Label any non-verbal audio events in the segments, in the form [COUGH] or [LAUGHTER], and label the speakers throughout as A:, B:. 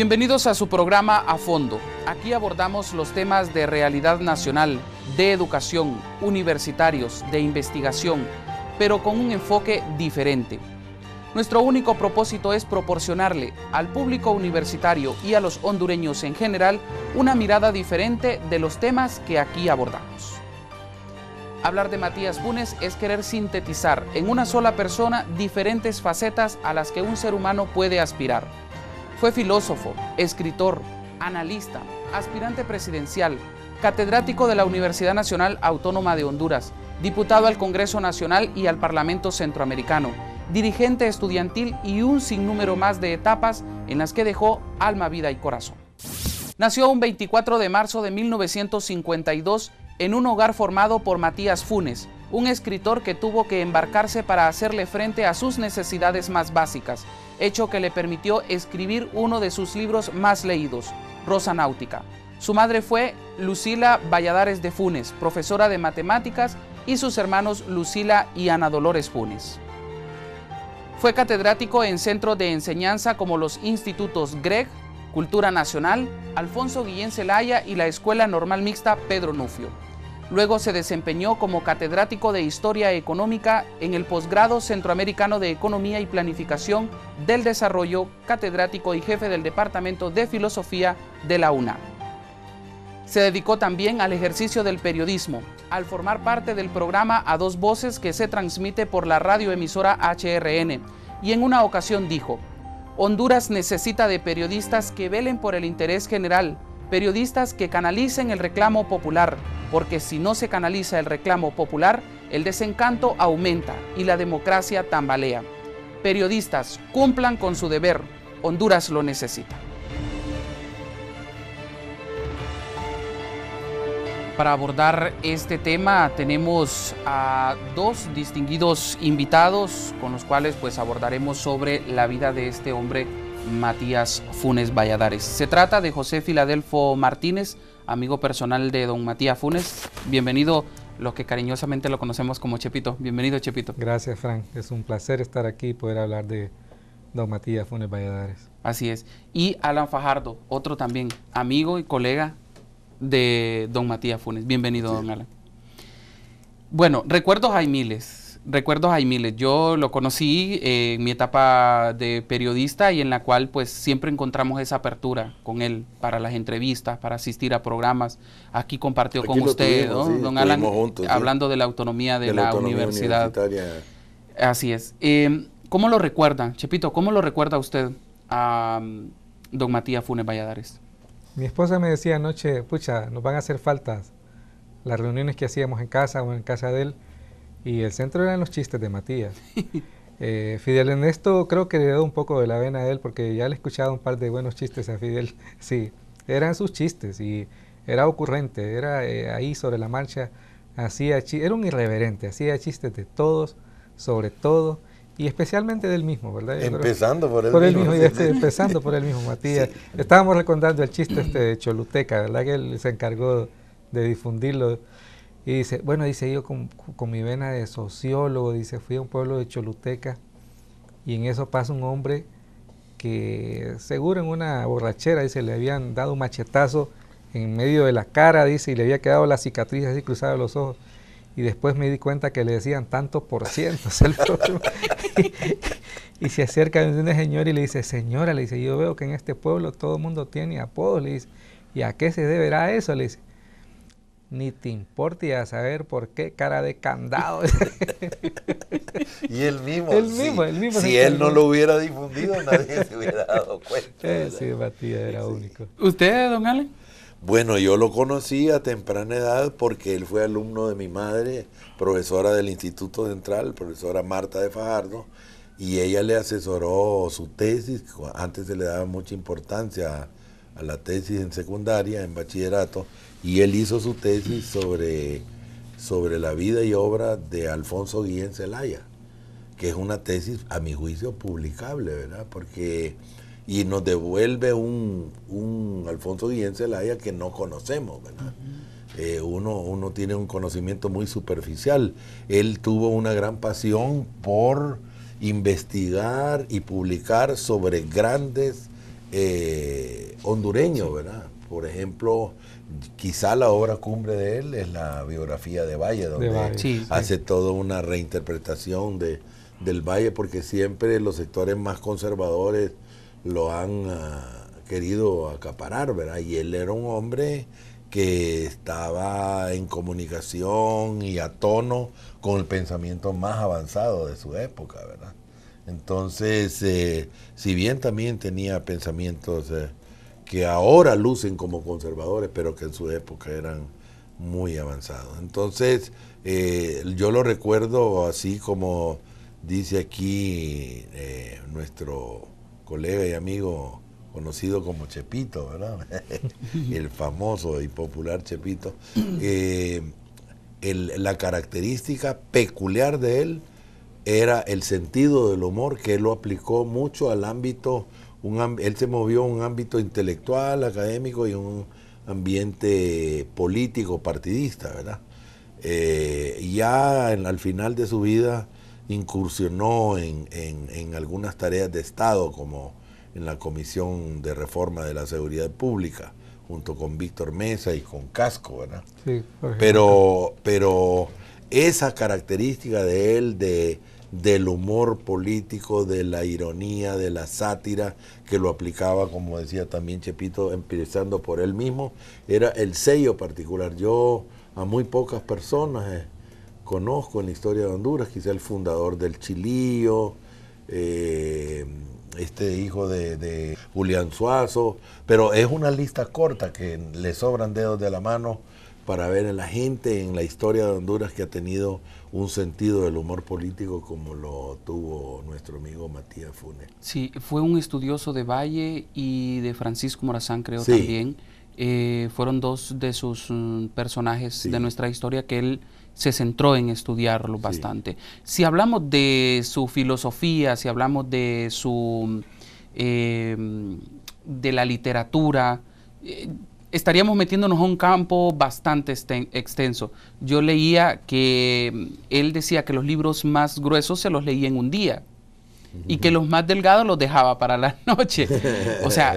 A: Bienvenidos a su programa A Fondo. Aquí abordamos los temas de realidad nacional, de educación, universitarios, de investigación, pero con un enfoque diferente. Nuestro único propósito es proporcionarle al público universitario y a los hondureños en general una mirada diferente de los temas que aquí abordamos. Hablar de Matías Funes es querer sintetizar en una sola persona diferentes facetas a las que un ser humano puede aspirar fue filósofo, escritor, analista, aspirante presidencial, catedrático de la Universidad Nacional Autónoma de Honduras, diputado al Congreso Nacional y al Parlamento Centroamericano, dirigente estudiantil y un sinnúmero más de etapas en las que dejó alma, vida y corazón. Nació un 24 de marzo de 1952 en un hogar formado por Matías Funes, un escritor que tuvo que embarcarse para hacerle frente a sus necesidades más básicas, hecho que le permitió escribir uno de sus libros más leídos, Rosa Náutica. Su madre fue Lucila Valladares de Funes, profesora de matemáticas, y sus hermanos Lucila y Ana Dolores Funes. Fue catedrático en centros de enseñanza como los institutos Greg, Cultura Nacional, Alfonso Guillén Celaya y la Escuela Normal Mixta Pedro Nufio. Luego se desempeñó como catedrático de Historia Económica en el posgrado centroamericano de Economía y Planificación del Desarrollo, catedrático y jefe del Departamento de Filosofía de la UNA. Se dedicó también al ejercicio del periodismo, al formar parte del programa A Dos Voces que se transmite por la radioemisora HRN, y en una ocasión dijo, Honduras necesita de periodistas que velen por el interés general, periodistas que canalicen el reclamo popular, porque si no se canaliza el reclamo popular, el desencanto aumenta y la democracia tambalea. Periodistas, cumplan con su deber, Honduras lo necesita. Para abordar este tema tenemos a dos distinguidos invitados con los cuales pues abordaremos sobre la vida de este hombre Matías Funes Valladares. Se trata de José Filadelfo Martínez, amigo personal de don Matías Funes. Bienvenido, lo que cariñosamente lo conocemos como Chepito. Bienvenido, Chepito. Gracias, Frank.
B: Es un placer estar aquí y poder hablar de don Matías Funes Valladares.
A: Así es. Y Alan Fajardo, otro también, amigo y colega de don Matías Funes. Bienvenido, don Alan. Bueno, recuerdos hay miles Recuerdos a miles. Yo lo conocí eh, en mi etapa de periodista y en la cual pues siempre encontramos esa apertura con él para las entrevistas, para asistir a programas. Aquí compartió con usted, don Alan, hablando de la autonomía de, la, universidad. Así es. Em, ¿Cómo lo recuerda, Chepito, cómo lo recuerda usted a mm, don Matías Funes Valladares?
B: Mi esposa me decía anoche, pucha, nos van a hacer faltas las reuniones que hacíamos en casa o en casa de él y el centro eran los chistes de Matías. [LAUGHS] Eh, Fidel esto creo que le dio un poco de la vena a él porque ya le he escuchado un par de buenos chistes a Fidel. [LAUGHS] Sí, eran sus chistes y era ocurrente, era eh, ahí sobre la marcha, era un irreverente, hacía chistes de todos, sobre todo y especialmente del mismo, ¿verdad? Empezando por el mismo. mismo, empezando por el mismo, [LAUGHS] Matías. Estábamos recordando el chiste este de Choluteca, ¿verdad? Que él se encargó de difundirlo y dice, bueno, dice yo con, mi vena de sociólogo, dice, fui a un pueblo de Choluteca y en eso pasa un hombre que seguro en una borrachera, dice, le habían dado un machetazo en medio de la cara, dice, y le había quedado la cicatriz así cruzada los ojos. Y después me di cuenta que le decían tantos por ciento. y, [LAUGHS] y, se acerca a un señor y le dice, señora, le dice, yo veo que en este pueblo todo el mundo tiene apodos, le dice, ¿y a qué se deberá eso? Le dice, ni te importe a saber por qué cara de candado. [LAUGHS] y
A: él mismo. El mismo, Si él no lo hubiera difundido, nadie se hubiera dado cuenta. Eh, sí, Matías era único. ¿Usted, don Ale?
C: Bueno, yo lo conocí a temprana edad porque él fue alumno de mi madre, profesora del Instituto Central, profesora Marta de Fajardo, y ella le asesoró su tesis, antes se le daba mucha importancia a la tesis en secundaria, en bachillerato, y él hizo su tesis sobre, sobre la vida y obra de Alfonso Guillén Zelaya, que es una tesis, a mi juicio, publicable, ¿verdad? Porque, y nos devuelve un, Alfonso Guillén Zelaya que no conocemos, ¿verdad? Eh, uno, uno tiene un conocimiento muy superficial. Él tuvo una gran pasión por investigar y publicar sobre grandes eh, hondureños, ¿verdad? Por ejemplo, quizá la obra cumbre de él es la biografía de Valle, donde hace toda una reinterpretación de, del Valle, porque siempre los sectores más conservadores lo han ah, querido acaparar, ¿verdad? Y él era un hombre que estaba en comunicación y a tono con el pensamiento más avanzado de su época, ¿verdad? Entonces, eh, si bien también tenía pensamientos... Eh, que ahora lucen como conservadores, pero que en su época eran muy avanzados. Entonces, eh, yo lo recuerdo así como dice aquí eh, nuestro colega y amigo conocido como Chepito, ¿verdad? [LAUGHS] el famoso y popular Chepito. [CLEARS THROAT] Eh, la característica peculiar de él era el sentido del humor que él lo aplicó mucho al ámbito él se movió en un ámbito intelectual, académico y un ambiente político, partidista, ¿verdad? Eh, ya al final de su vida incursionó en, algunas tareas de Estado, como en la Comisión de Reforma de la Seguridad Pública, junto con Víctor Mesa y con Casco, ¿verdad? Sí, pero, pero esa característica de él de del humor político, de la ironía, de la sátira, que lo aplicaba, como decía también Chepito, empezando por él mismo, era el sello particular. Yo a muy pocas personas eh, conozco en la historia de Honduras, quizá el fundador del Chilío, eh, este hijo de, de, Julián Suazo, pero es una lista corta que le sobran dedos de la mano para ver a la gente en la historia de Honduras que ha tenido un sentido del humor político como lo tuvo nuestro amigo Matías Funes.
A: Sí, fue un estudioso de Valle y de Francisco Morazán, creo también. Eh, fueron dos de sus mm, personajes de nuestra historia que él se centró en estudiarlo bastante. Si hablamos de su filosofía, si hablamos de su mm, eh, de la literatura, eh, estaríamos metiéndonos a un campo bastante extenso. Yo leía que mm, él decía que los libros más gruesos se los leía en un día y que los más delgados los dejaba para la [LAUGHS] noche. O sea,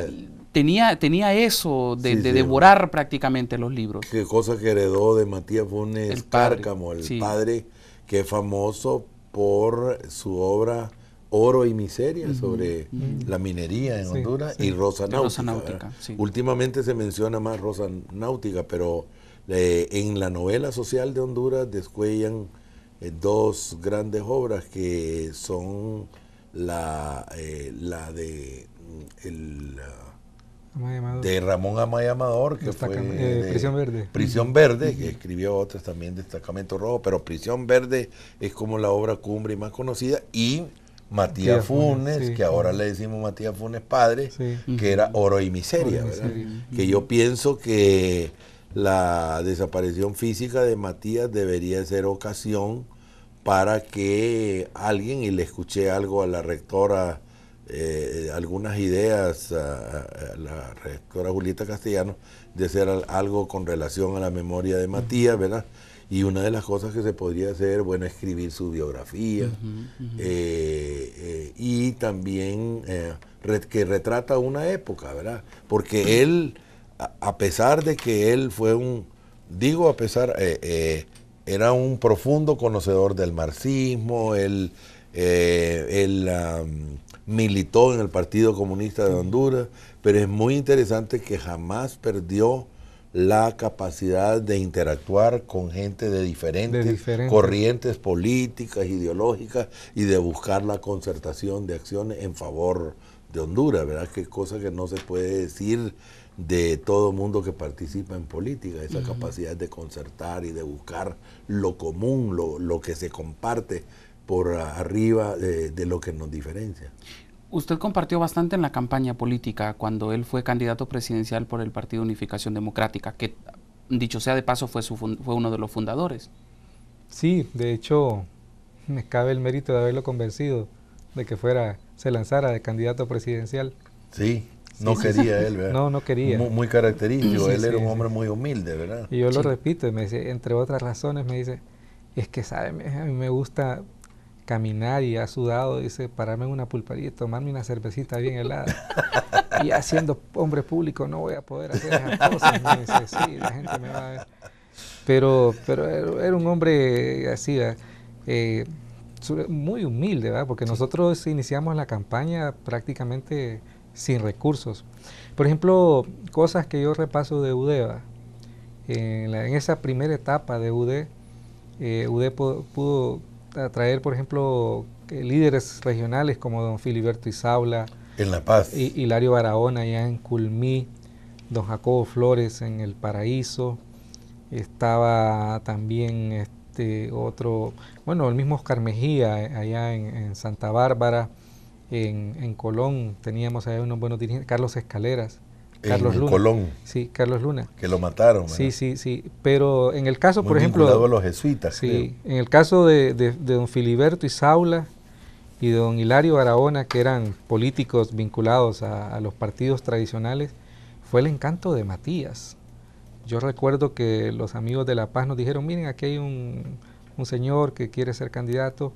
A: tenía, tenía eso de, devorar prácticamente los libros. Qué cosa que heredó
C: de Matías Funes el el padre, que es famoso por su obra Oro y Miseria, sobre mm. la minería en Honduras, y Rosa Náutica. Rosa Últimamente se menciona más Rosa Náutica, pero eh, en la novela social de Honduras descuellan eh, dos grandes obras que son la, eh, la de mm, Ramón Amaya Amador, que fue Prisión Verde. Prisión Verde, que escribió otras también, Destacamento Rojo, pero Prisión Verde es como la obra cumbre y más conocida. Y Matías, Funes, que ahora le decimos Matías Funes padre, que era oro y miseria, ¿verdad? que yo pienso que la desaparición física de Matías debería ser ocasión para que alguien, y le escuché algo a la rectora, eh, algunas ideas a, la rectora Julieta Castellano, de hacer algo con relación a la memoria de Matías, ¿verdad? Y una de las cosas que se podría hacer, bueno, escribir su biografía eh, eh, y también eh, que retrata una época, ¿verdad? Porque él, a, pesar de que él fue un, digo a pesar, era un profundo conocedor del marxismo, él, militó en el Partido Comunista de Honduras, pero es muy interesante que jamás perdió la capacidad de interactuar con gente de diferentes, corrientes políticas, ideológicas y de buscar la concertación de acciones en favor de Honduras, ¿verdad? Que cosa que no se puede decir de todo mundo que participa en política, esa capacidad de concertar y de buscar lo común, lo, que se comparte por arriba de lo que nos diferencia.
A: Usted compartió bastante en la campaña política cuando él fue candidato presidencial por el Partido Unificación Democrática, que dicho sea de paso fue, fue uno de los fundadores.
B: Sí, de hecho me cabe el mérito de haberlo convencido de que fuera, se lanzara de candidato presidencial. Sí, no quería él, ¿verdad? [LAUGHS] No, no quería. Muy, característico, él era un hombre
C: muy humilde, ¿verdad? Y yo
B: lo repito, entre otras razones, me dice, es que, ¿sabe? A mí me gusta caminar y ha sudado, dice, pararme en una pulpería y tomarme una cervecita bien helada. y haciendo hombre público no voy a poder hacer esas cosas. dice, sí, la gente me va a ver. Pero, pero era un hombre así, eh, muy humilde, ¿verdad? Porque nosotros iniciamos la campaña prácticamente sin recursos. Por ejemplo, cosas que yo repaso de UDEVA. En, esa primera etapa de UDE, eh, UDE pudo Traer, por ejemplo, líderes regionales como don Filiberto Isaula. En La Paz. Hilario Barahona allá en Culmí, don Jacobo Flores en El Paraíso. Estaba también este otro, bueno, el mismo Oscar Mejía eh, allá en, Santa Bárbara, en, en Colón. Teníamos allá unos buenos dirigentes, Carlos Escaleras. Carlos Luna. Colón. Sí, Carlos Luna. Que lo mataron. Sí, sí, sí. Pero en el caso, por ejemplo. de los jesuitas. Sí, en el caso de, don Filiberto y Saula y don Hilario Barahona, que eran políticos vinculados a, los partidos tradicionales, fue el encanto de Matías. Yo recuerdo que los amigos de La Paz nos dijeron, miren, aquí hay un señor que quiere ser candidato,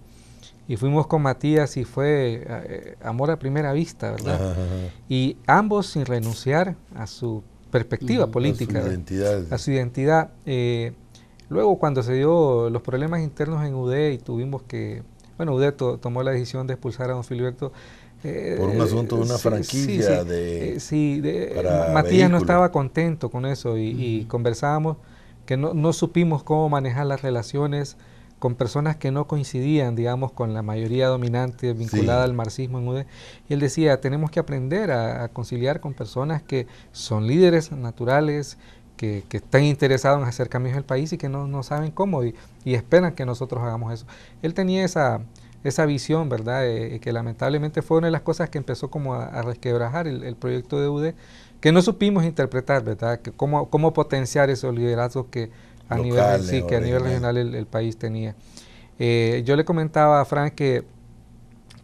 B: y fuimos con Matías y fue eh, eh, amor a primera vista, ¿verdad? Y ambos sin renunciar a su perspectiva mm, política, a su identidad. Eh, luego cuando se dio los problemas internos en UD y tuvimos que, bueno, UD tomó la decisión de expulsar a don Filiberto. Por un asunto de una franquicia sí, de... Matías no estaba contento con eso y, y conversábamos que no, no supimos cómo manejar las relaciones con personas que no coincidían, digamos, con la mayoría dominante vinculada al marxismo en UDE, Y él decía, tenemos que aprender a, conciliar con personas que son líderes naturales, que, que, están interesados en hacer cambios en el país y que no, no saben cómo y, esperan que nosotros hagamos eso. Él tenía esa, esa visión, ¿verdad? Eh, eh, que lamentablemente fue una de las cosas que empezó como a, resquebrajar el, proyecto de UDE, que no supimos interpretar, ¿verdad? Que cómo, cómo potenciar esos liderazgos que, a nivel, sí, que a nivel regional el, país tenía. Eh, yo le comentaba a Frank que,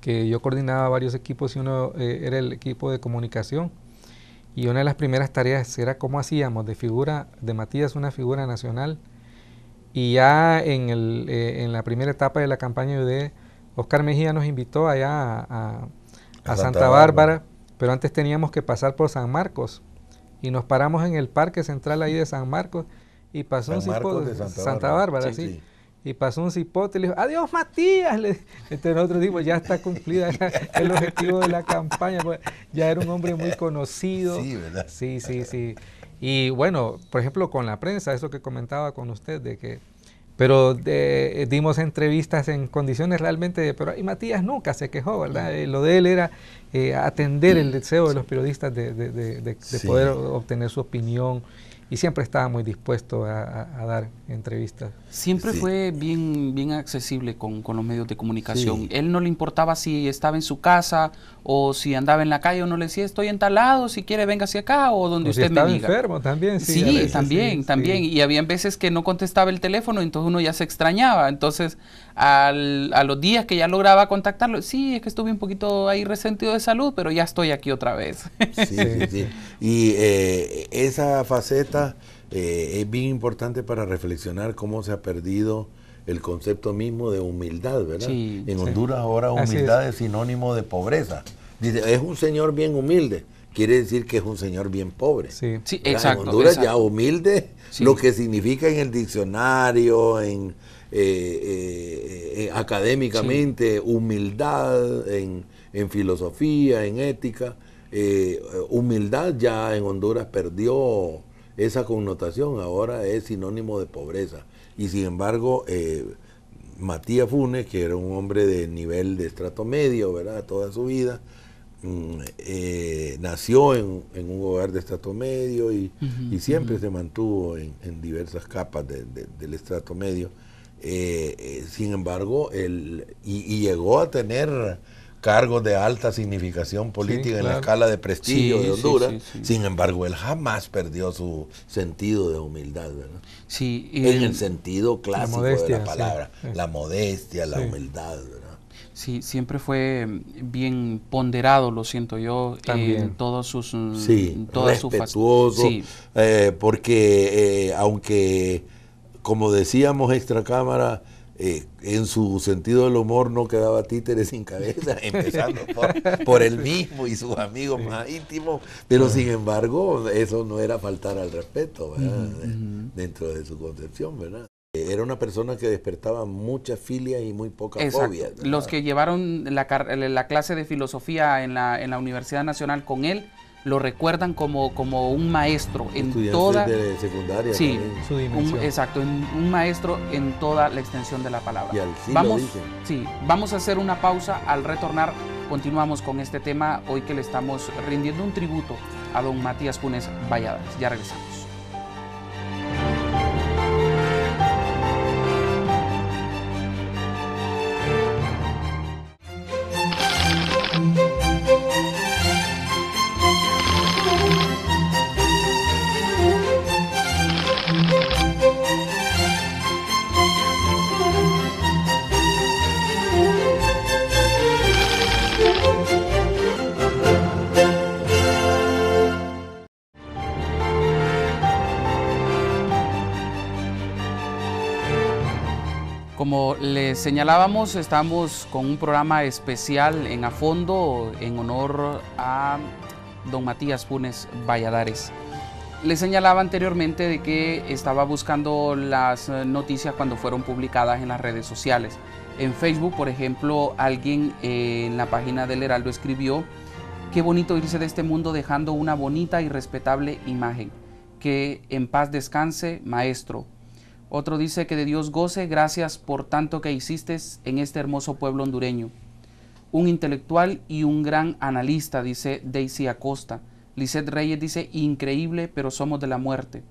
B: que, yo coordinaba varios equipos y uno eh, era el equipo de comunicación. Y una de las primeras tareas era cómo hacíamos de figura de Matías una figura nacional. Y ya en, eh, la primera etapa de la campaña de e, Oscar Mejía nos invitó allá a, Santa, Bárbara, pero antes teníamos que pasar por San Marcos. Y nos paramos en el Parque Central ahí de San Marcos y pasó un cipote. Santa, Bárbara, sí, Y pasó un cipote y le dijo, adiós Matías. Le, entonces nosotros dijimos, ya está cumplida el objetivo de la campaña. Pues, ya era un hombre muy conocido. Sí, ¿verdad? Sí, sí, sí. Y bueno, por ejemplo, con la prensa, eso que comentaba con usted, de que pero eh, dimos entrevistas en condiciones realmente, pero y Matías nunca se quejó, ¿verdad? Mm. Eh, lo de él era eh, atender el mm. deseo de los periodistas de, poder obtener su opinión y siempre estaba muy dispuesto a, dar
A: entrevistas. Siempre fue bien, bien accesible con, los medios de comunicación. Él no le importaba si estaba en su casa o si andaba en la calle o no le decía estoy entalado, si quiere venga hacia acá o donde usted si me diga. enfermo
B: también, sí. Sí, también,
A: también. Y había veces que no contestaba el teléfono, entonces uno ya se extrañaba. Entonces al, a los días que ya lograba contactarlo, sí, es que estuve un poquito ahí resentido de salud, pero ya estoy aquí otra vez. Sí, sí, [LAUGHS]
D: sí.
C: Y eh, esa faceta eh, es bien importante para reflexionar cómo se ha perdido el concepto mismo de humildad, ¿verdad? en Honduras ahora humildad es. sinónimo de pobreza. Dice, es un señor bien humilde, quiere decir que es un señor bien pobre. Sí, exacto. En Honduras ya humilde, lo que significa en el diccionario, en eh, eh, eh, académicamente, humildad en, filosofía, en ética. humildad ya en Honduras perdió esa connotación, ahora es sinónimo de pobreza. Y sin embargo, Matías Funes, que era un hombre de nivel de estrato medio, ¿verdad? Toda su vida, mm, nació en, un hogar de estrato medio y, siempre se mantuvo en, diversas capas del estrato medio. Eh, eh, sin embargo, él y, llegó a tener cargos de alta significación política en la escala de prestigio de Honduras. sin embargo, él jamás perdió su sentido de humildad, Sí, en el, sentido clásico de la palabra, la modestia, la humildad,
A: ¿verdad? Sí, siempre fue bien ponderado, lo siento yo, También. todos sus... todas respetuoso, sus
C: eh, porque eh, aunque como decíamos extra cámara, eh, en su sentido del humor no quedaba títeres sin cabeza, [LAUGHS] empezando por, él mismo y sus amigos más íntimos, pero sin embargo eso no era faltar al respeto dentro de su concepción, ¿verdad? Eh, era una persona que despertaba mucha filia y muy poca fobia.
A: Los que llevaron la, clase de filosofía en la, en la Universidad Nacional con él, lo recuerdan como, como un maestro en toda
C: secundaria sí
A: exacto un, maestro en toda la extensión de la palabra vamos sí vamos a hacer una pausa al retornar continuamos con este tema hoy que le estamos rindiendo un tributo a don Matías Punes Valladares. ya regresamos señalábamos, estamos con un programa especial en A Fondo en honor a don Matías Punes Valladares. Le señalaba anteriormente de que estaba buscando las noticias cuando fueron publicadas en las redes sociales. En Facebook, por ejemplo, alguien en la página del Heraldo escribió, qué bonito irse de este mundo dejando una bonita y respetable imagen. Que en paz descanse, maestro, otro dice que de Dios goce, gracias por tanto que hiciste en este hermoso pueblo hondureño. Un intelectual y un gran analista, dice Daisy Acosta. Lisette Reyes dice, increíble, pero somos de la muerte.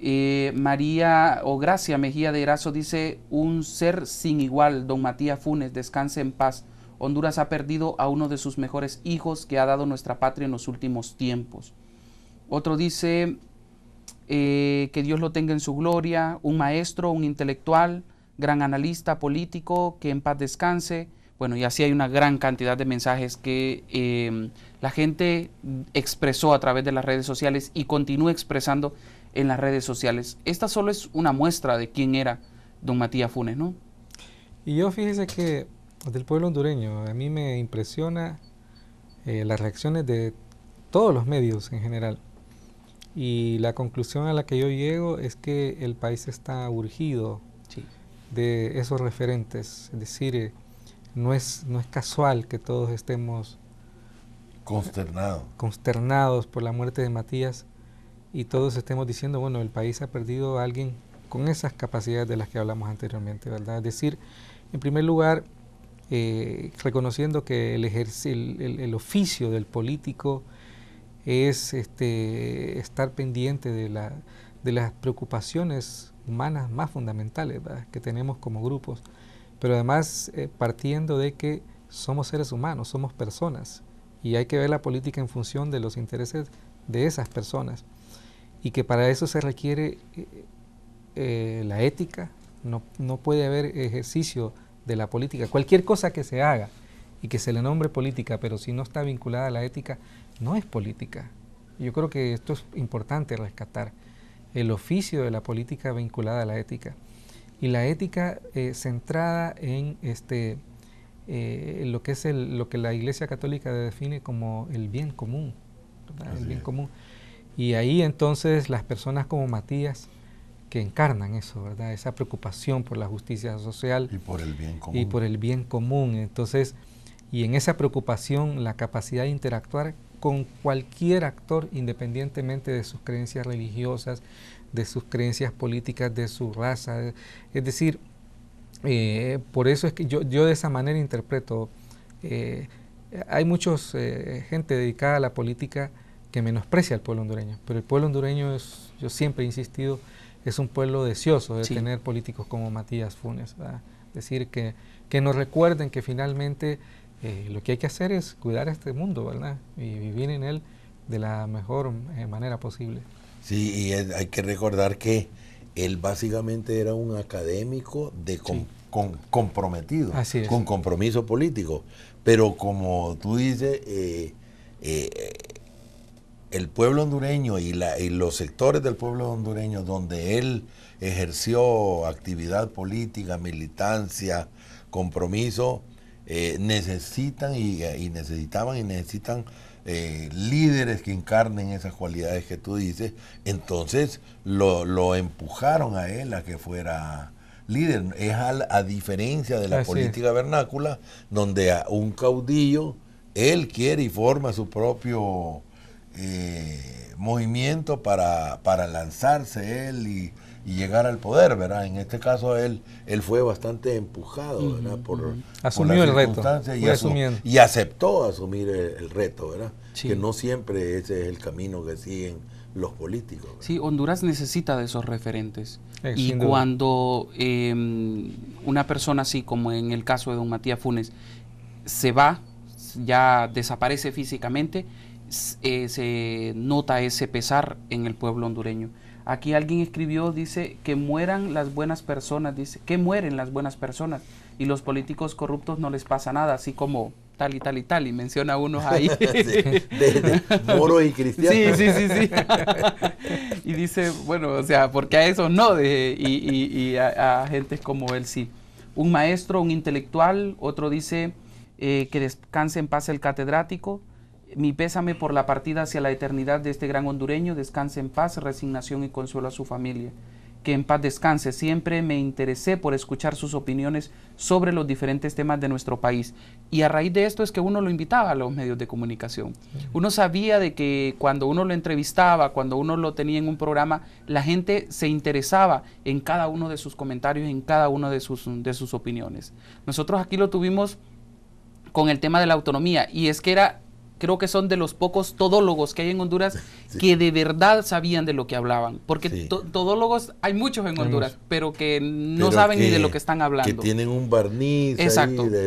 A: Eh, María o Gracia Mejía de Erazo dice, un ser sin igual, don Matías Funes, descanse en paz. Honduras ha perdido a uno de sus mejores hijos que ha dado nuestra patria en los últimos tiempos. Otro dice, eh, que Dios lo tenga en su gloria, un maestro, un intelectual, gran analista político, que en paz descanse. Bueno, y así hay una gran cantidad de mensajes que em, la gente expresó a través de las redes sociales y continúa expresando en las redes sociales. Esta solo es una muestra de quién era don Matías Funes, ¿no?
B: Y yo fíjese que del pueblo hondureño, a mí me impresiona eh, las reacciones de todos los medios en general. Y la conclusión a la que yo llego es que el país está urgido de esos referentes. Es decir, eh, no es, no es casual que todos estemos
C: consternados
B: consternados por la muerte de Matías y todos estemos diciendo, bueno, el país ha perdido a alguien con esas capacidades de las que hablamos anteriormente, ¿verdad? Es decir, en primer lugar, eh, reconociendo que el, el, el, oficio del político es este, estar pendiente de, la, de las preocupaciones humanas más fundamentales que tenemos como grupos, pero además eh, partiendo de que somos seres humanos, somos personas, y hay que ver la política en función de los intereses de esas personas, y que para eso se requiere eh, eh, la ética, no, no puede haber ejercicio de la política, cualquier cosa que se haga y que se le nombre política, pero si no está vinculada a la ética, no es política. Yo creo que esto es importante rescatar, el oficio de la política vinculada a la ética y la ética eh, centrada en este, eh, lo, que es lo que la Iglesia Católica define como el bien común. común. Y ahí entonces las personas como Matías, que encarnan eso, ¿verdad? Esa preocupación por la justicia social. Y por el bien común. Y por el bien común. Entonces, y en esa preocupación, la capacidad de interactuar con cualquier actor independientemente de sus creencias religiosas, de sus creencias políticas, de su raza. Es decir, eh, por eso es que yo, yo de esa manera interpreto. Eh, hay mucha eh, gente dedicada a la política que menosprecia al pueblo hondureño, pero el pueblo hondureño es, yo siempre he insistido, es un pueblo deseoso de tener políticos como Matías Funes. decir, que, que nos recuerden que finalmente eh, lo que hay que hacer es cuidar este mundo, ¿verdad? Y vivir en él de la mejor eh, manera posible.
C: Sí, y hay que recordar que él básicamente era un académico de comprometido, con compromiso político. Pero como tú dices, eh, el pueblo hondureño y, los sectores del pueblo hondureño donde él ejerció actividad política, militancia, compromiso, eh, necesitan y, necesitaban y necesitan eh, líderes que encarnen esas cualidades que tú dices, entonces lo, empujaron a él a que fuera líder. Es a, diferencia de la política vernácula, donde un caudillo, él quiere y forma su propio eh, movimiento para, para lanzarse él y y llegar al poder, ¿verdad? En este caso él, él fue bastante empujado, ¿verdad? Por, el reto. Y, aceptó asumir el, reto, ¿verdad? Que no siempre ese es el camino que
A: siguen los políticos. Sí, Honduras necesita de esos referentes. Eh, y cuando em, una persona así, como en el caso de don Matías Funes, se va, ya desaparece físicamente, eh, se nota ese pesar en el pueblo hondureño. Aquí alguien escribió, dice, que mueran las buenas personas, dice, que mueren las buenas personas y los políticos corruptos no les pasa nada, así como tal y tal y tal, y menciona unos [LAUGHS] ahí. de, moro y cristianos. Sí, sí, sí, sí. [LAUGHS] y dice, bueno, o sea, porque a eso no, y, a, gente como él sí. Un maestro, un intelectual, otro dice eh, que descanse en paz el catedrático, mi pésame por la partida hacia la eternidad de este gran hondureño. Descanse en paz, resignación y consuelo a su familia. Que en paz descanse. Siempre me interesé por escuchar sus opiniones sobre los diferentes temas de nuestro país. Y a raíz de esto es que uno lo invitaba a los medios de comunicación. Uno sabía de que cuando uno lo entrevistaba, cuando uno lo tenía en un programa, la gente se interesaba en cada uno de sus comentarios, en cada una de sus, de sus opiniones. Nosotros aquí lo tuvimos con el tema de la autonomía y es que era creo que son de los pocos todólogos que hay en Honduras [LAUGHS] que de verdad sabían de lo que hablaban. Porque todólogos hay muchos en Honduras, pero que no saben ni de lo que están hablando. Que tienen un barniz.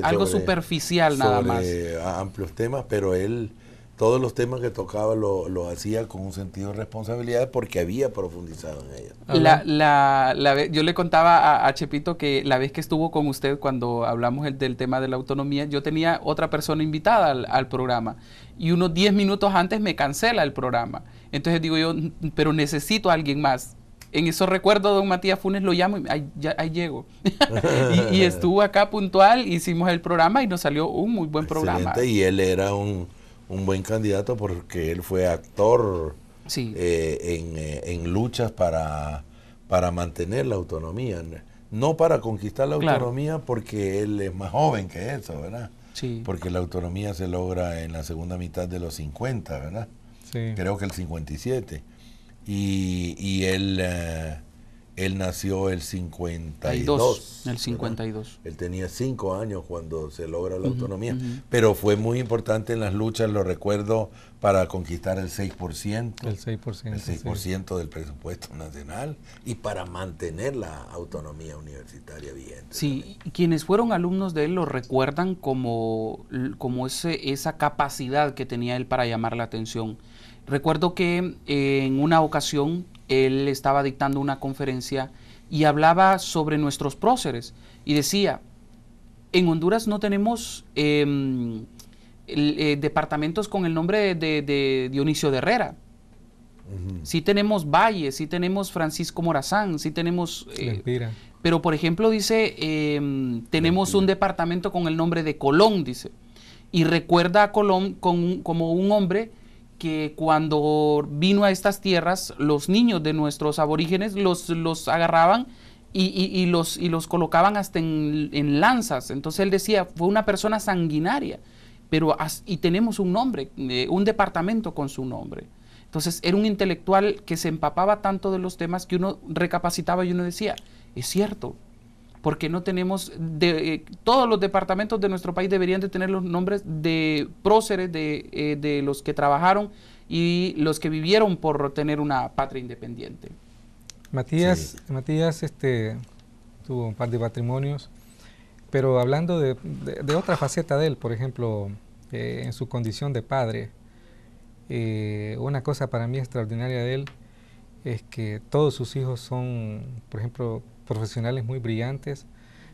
A: algo superficial nada sobre
C: más. Amplios temas, pero él todos los temas que tocaba lo, hacía con un sentido de responsabilidad porque había profundizado en
A: ellos. La, la, la, yo le contaba a, Chepito que la vez que estuvo con usted cuando hablamos del tema de la autonomía, yo tenía otra persona invitada al, programa y unos 10 minutos antes me cancela el programa. Entonces digo yo, pero necesito a alguien más en esos recuerdos, don Matías Funes lo llamo y ahí, ahí llego.
D: [LAUGHS]
A: y, estuvo acá puntual, hicimos el programa y nos salió un muy buen programa.
C: y él era un, un buen candidato porque él fue actor eh, eh, en, luchas para, para mantener la autonomía. No para conquistar la autonomía porque él es más joven que eso, ¿verdad? Sí. Porque la autonomía se logra en la segunda mitad de los 50, ¿verdad? Creo que el 57. Y, él... Eh, él nació el 52. El 52. Él tenía cinco años cuando se logra la autonomía, pero fue muy importante en las luchas, lo recuerdo, para conquistar el 6%. El 6%. El 6% del presupuesto nacional y para mantener la autonomía universitaria vigente.
A: Sí, quienes fueron alumnos de él lo recuerdan como, como esa capacidad que tenía él para llamar la atención. Recuerdo que eh, en una ocasión él estaba dictando una conferencia y hablaba sobre nuestros próceres y decía, en Honduras no tenemos em, eh, departamentos con el nombre de, Dionisio de Herrera. Sí tenemos Valle, sí tenemos Francisco Morazán, sí tenemos... Eh, pero por ejemplo dice, em, tenemos un departamento con el nombre de Colón, dice. Y recuerda a Colón como un hombre que cuando vino a estas tierras, los niños de nuestros aborígenes los, los agarraban y, los, los colocaban hasta en, lanzas. Entonces él decía, fue una persona sanguinaria, pero y tenemos un nombre, eh, un departamento con su nombre. Entonces era un intelectual que se empapaba tanto de los temas que uno recapacitaba y uno decía, es cierto, porque no tenemos, eh, todos los departamentos de nuestro país deberían de tener los nombres de próceres de, eh, los que trabajaron y los que vivieron por tener una patria independiente.
B: Matías, Matías este, tuvo un par de patrimonios, pero hablando de, otra faceta de él, por ejemplo, eh, en su condición de padre, una cosa para mí extraordinaria de él es que todos sus hijos son, por ejemplo, profesionales muy brillantes,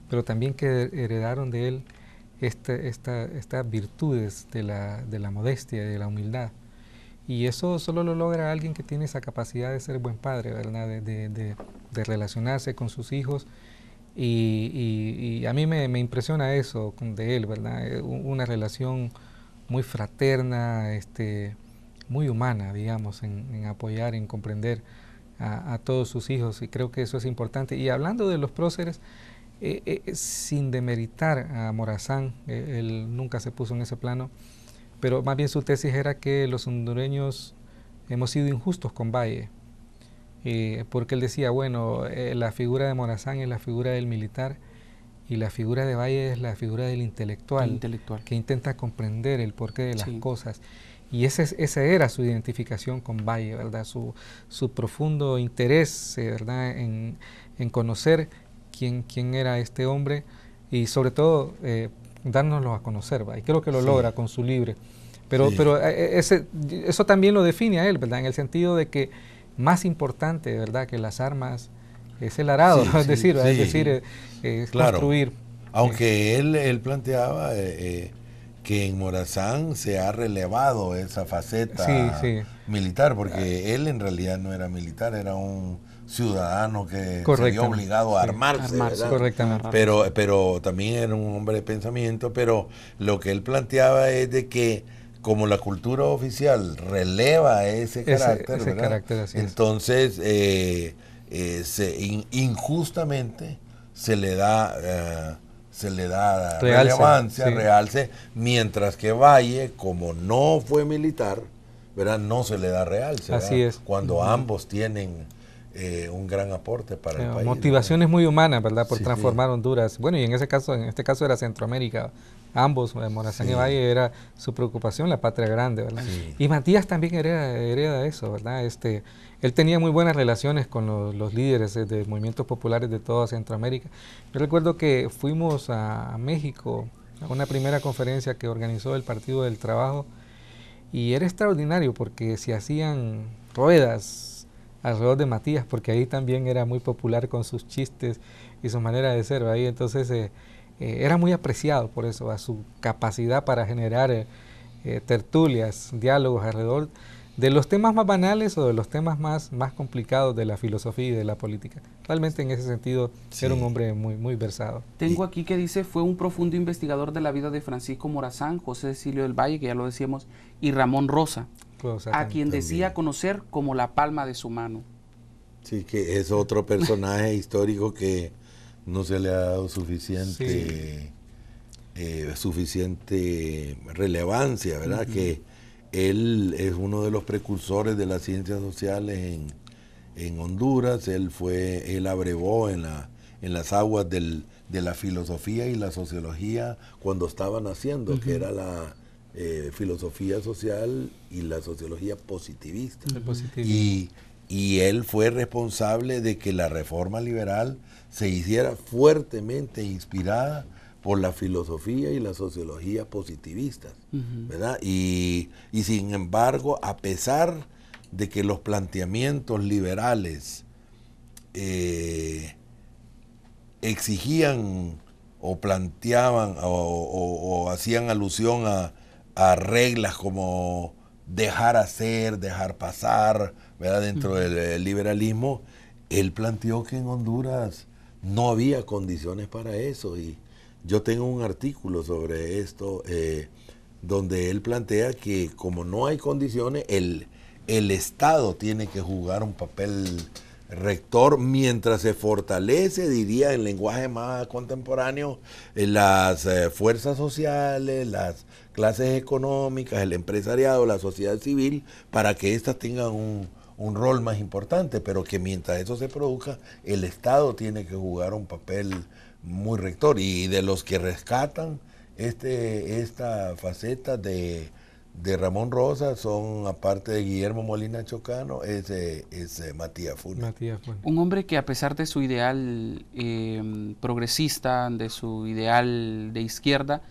B: pero también que heredaron de él este, estas virtudes de la, de la modestia, de la humildad. Y eso solo lo logra alguien que tiene esa capacidad de ser buen padre, ¿verdad? De, relacionarse con sus hijos. Y, a mí me, impresiona eso de él, ¿verdad? Eh, una relación muy fraterna, este, muy humana, digamos, en, en apoyar, en comprender a, todos sus hijos y creo que eso es importante. Y hablando de los próceres, eh, eh, eh, sin demeritar a Morazán, él nunca se puso en ese plano, pero más bien su tesis era que los hondureños hemos sido injustos con Valle, porque él decía, bueno, la figura de Morazán es la figura del militar y la figura de Valle es la figura del intelectual, que intenta comprender el porqué de las cosas. Y ese, esa era su identificación con Valle, ¿verdad? Su, su profundo interés, eh, ¿verdad? En, en conocer quién, quién, era este hombre y sobre todo eh, dárnoslo a conocer, ¿verdad? Y creo que lo logra con su libre. Pero, pero eh, eh, ese, eso también lo define a él, ¿verdad? En el sentido de que más importante, ¿verdad? Que las armas es el arado, es decir, es decir, claro. construir.
C: Aunque él, él planteaba que en Morazán se ha relevado esa faceta militar, porque él en realidad no era militar, era un ciudadano que se vio obligado a armarse, armarse correctamente. pero pero también era un hombre de pensamiento pero lo que él planteaba es de que como la cultura oficial releva ese, carácter, entonces eh, eh, se injustamente se le da eh, se le da relevancia, realce, mientras que Valle, como no fue militar, ¿verdad? no se le da realce. Así es. Cuando ambos tienen eh, un gran aporte para el eh, país. Motivaciones muy humanas, ¿verdad? Por transformar
B: Honduras. Bueno, y en ese caso, en este caso era Centroamérica. Ambos, eh, Morazán y Valle, era su preocupación, la patria grande, ¿verdad? Y Matías también hereda, hereda eso, ¿verdad? Este, él tenía muy buenas relaciones con los, líderes eh, de movimientos populares de toda Centroamérica. Yo recuerdo que fuimos a, México a una primera conferencia que organizó el Partido del Trabajo y era extraordinario porque se hacían ruedas alrededor de Matías, porque ahí también era muy popular con sus chistes y su manera de ser. Ahí entonces eh, eh, era muy apreciado por eso, a su capacidad para generar tertulias, diálogos alrededor de los temas más banales o de los temas más, más complicados de la filosofía y de la política. Realmente en ese sentido ser era un hombre muy, muy versado.
A: Tengo aquí que dice, fue un profundo investigador de la vida de Francisco Morazán, José Cecilio del Valle, que ya lo decíamos, y Ramón Rosa, a quien decía conocer como la palma de su mano.
C: Sí, que es otro [LAUGHS] personaje histórico que no se le ha dado suficiente, eh, suficiente relevancia, ¿verdad? que, él es uno de los precursores de las ciencias sociales en, Honduras. Él fue, abrevó en, la, en las aguas de la filosofía y la sociología cuando estaban naciendo, que era la eh, filosofía social y la sociología positivista. Y, y él fue responsable de que la reforma liberal se hiciera fuertemente inspirada por la filosofía y la sociología positivistas, Y, sin embargo, a pesar de que los planteamientos liberales eh, exigían o planteaban o, hacían alusión a, reglas como dejar hacer, dejar pasar, ¿verdad? Dentro del, del liberalismo, él planteó que en Honduras no había condiciones para eso y, yo tengo un artículo sobre esto eh, donde él plantea que como no hay condiciones, el, el Estado tiene que jugar un papel rector mientras se fortalece, diría en lenguaje más contemporáneo, eh, las eh, fuerzas sociales, las clases económicas, el empresariado, la sociedad civil, para que éstas tengan un, un rol más importante, pero que mientras eso se produzca, el Estado tiene que jugar un papel muy rector y de los que rescatan este, esta faceta de, de Ramón Rosa son, aparte de Guillermo Molina Chocano, es, es Matías Funes.
A: Un hombre que a pesar de su ideal em, progresista, de su ideal de izquierda,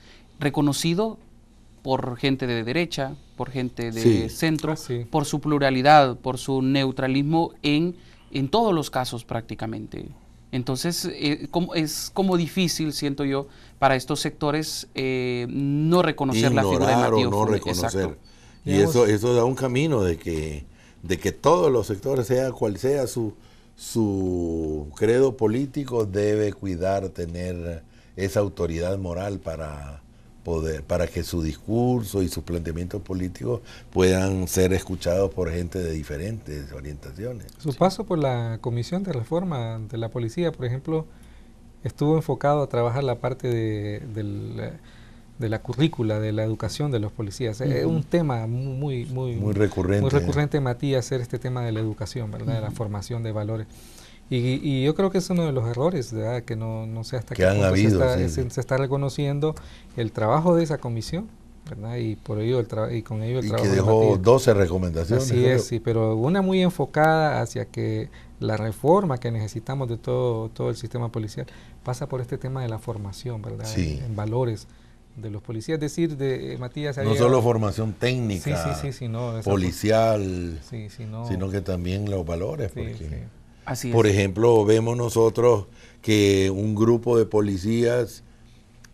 A: reconocido por gente de derecha, por gente de centro, por su pluralidad, por su neutralismo en, en todos los casos prácticamente. Entonces, eh, como, es como difícil, siento yo, para estos sectores eh, no reconocer la figura de Matías. no reconocer. Y eso,
C: eso da un camino de que, de que todos los sectores, sea cual sea su, su credo político, debe cuidar tener esa autoridad moral para poder, para que su discurso y sus planteamientos políticos puedan ser escuchados por gente de diferentes orientaciones.
B: Su paso por la Comisión de Reforma de la Policía, por ejemplo, estuvo enfocado a trabajar la parte de, la, currícula, de la educación de los policías. Es un tema muy, muy, recurrente. Matías, hacer este tema de la educación, ¿verdad? De la formación de valores. Y, yo creo que es uno de los errores, ¿verdad? que no, no sé hasta que qué punto se, está, reconociendo el trabajo de esa comisión. ¿verdad? Y por ello el y con ello el y que dejó 12 recomendaciones. Así es, sí, pero una muy enfocada hacia que la reforma que necesitamos de todo, todo el sistema policial pasa por este tema de la formación, ¿verdad? Sí. En, valores de los policías, es decir, de eh, Matías... No solo formación técnica, sí, sí, policial, sino, sino
C: que también los valores. porque por ejemplo, vemos nosotros que un grupo de policías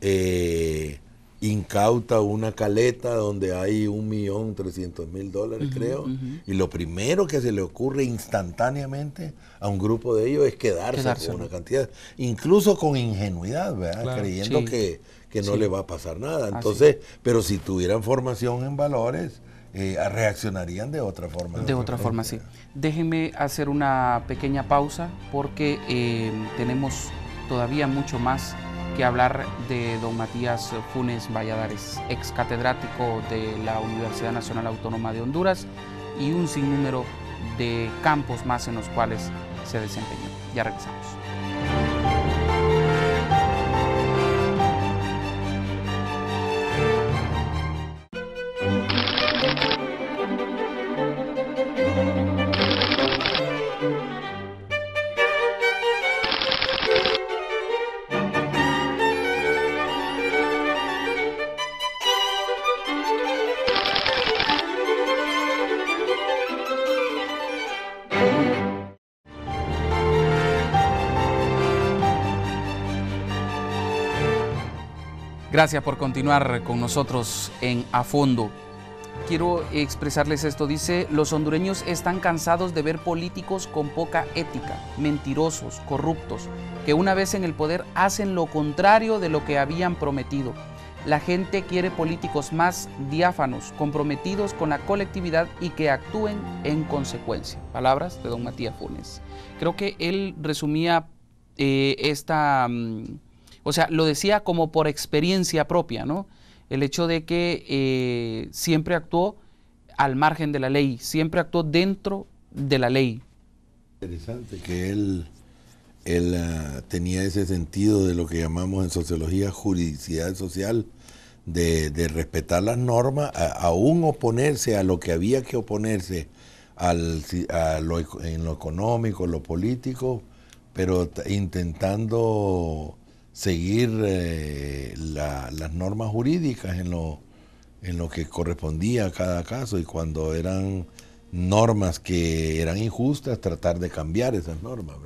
C: eh, incauta una caleta donde hay un millón trescientos mil dólares, creo, y lo primero que se le ocurre instantáneamente a un grupo de ellos es quedarse, con una cantidad, incluso con ingenuidad, ¿verdad? creyendo que, no le va a pasar nada. Entonces, pero si tuvieran formación en valores, eh, reaccionarían de otra forma. De otra forma, sí.
A: Déjenme hacer una pequeña pausa porque eh, tenemos todavía mucho más que hablar de don Matías Funes Valladares, ex catedrático de la Universidad Nacional Autónoma de Honduras y un sinnúmero de campos más en los cuales se desempeñó. Ya regresamos. Gracias por continuar con nosotros en A Fondo. Quiero expresarles esto, dice, los hondureños están cansados de ver políticos con poca ética, mentirosos, corruptos, que una vez en el poder hacen lo contrario de lo que habían prometido. La gente quiere políticos más diáfanos, comprometidos con la colectividad y que actúen en consecuencia. Palabras de don Matías Funes. Creo que él resumía eh, esta... Mm, o sea, lo decía como por experiencia propia, ¿no? El hecho de que eh, siempre actuó al margen de la ley, siempre actuó dentro de la ley.
C: Interesante que él, ah, tenía ese sentido de lo que llamamos en sociología juridicidad social, de, respetar las normas, aún oponerse a lo que había que oponerse al, en lo económico, lo político, pero intentando seguir eh, las normas jurídicas en lo, en lo que correspondía a cada caso y cuando eran normas que eran injustas, tratar de cambiar esas normas.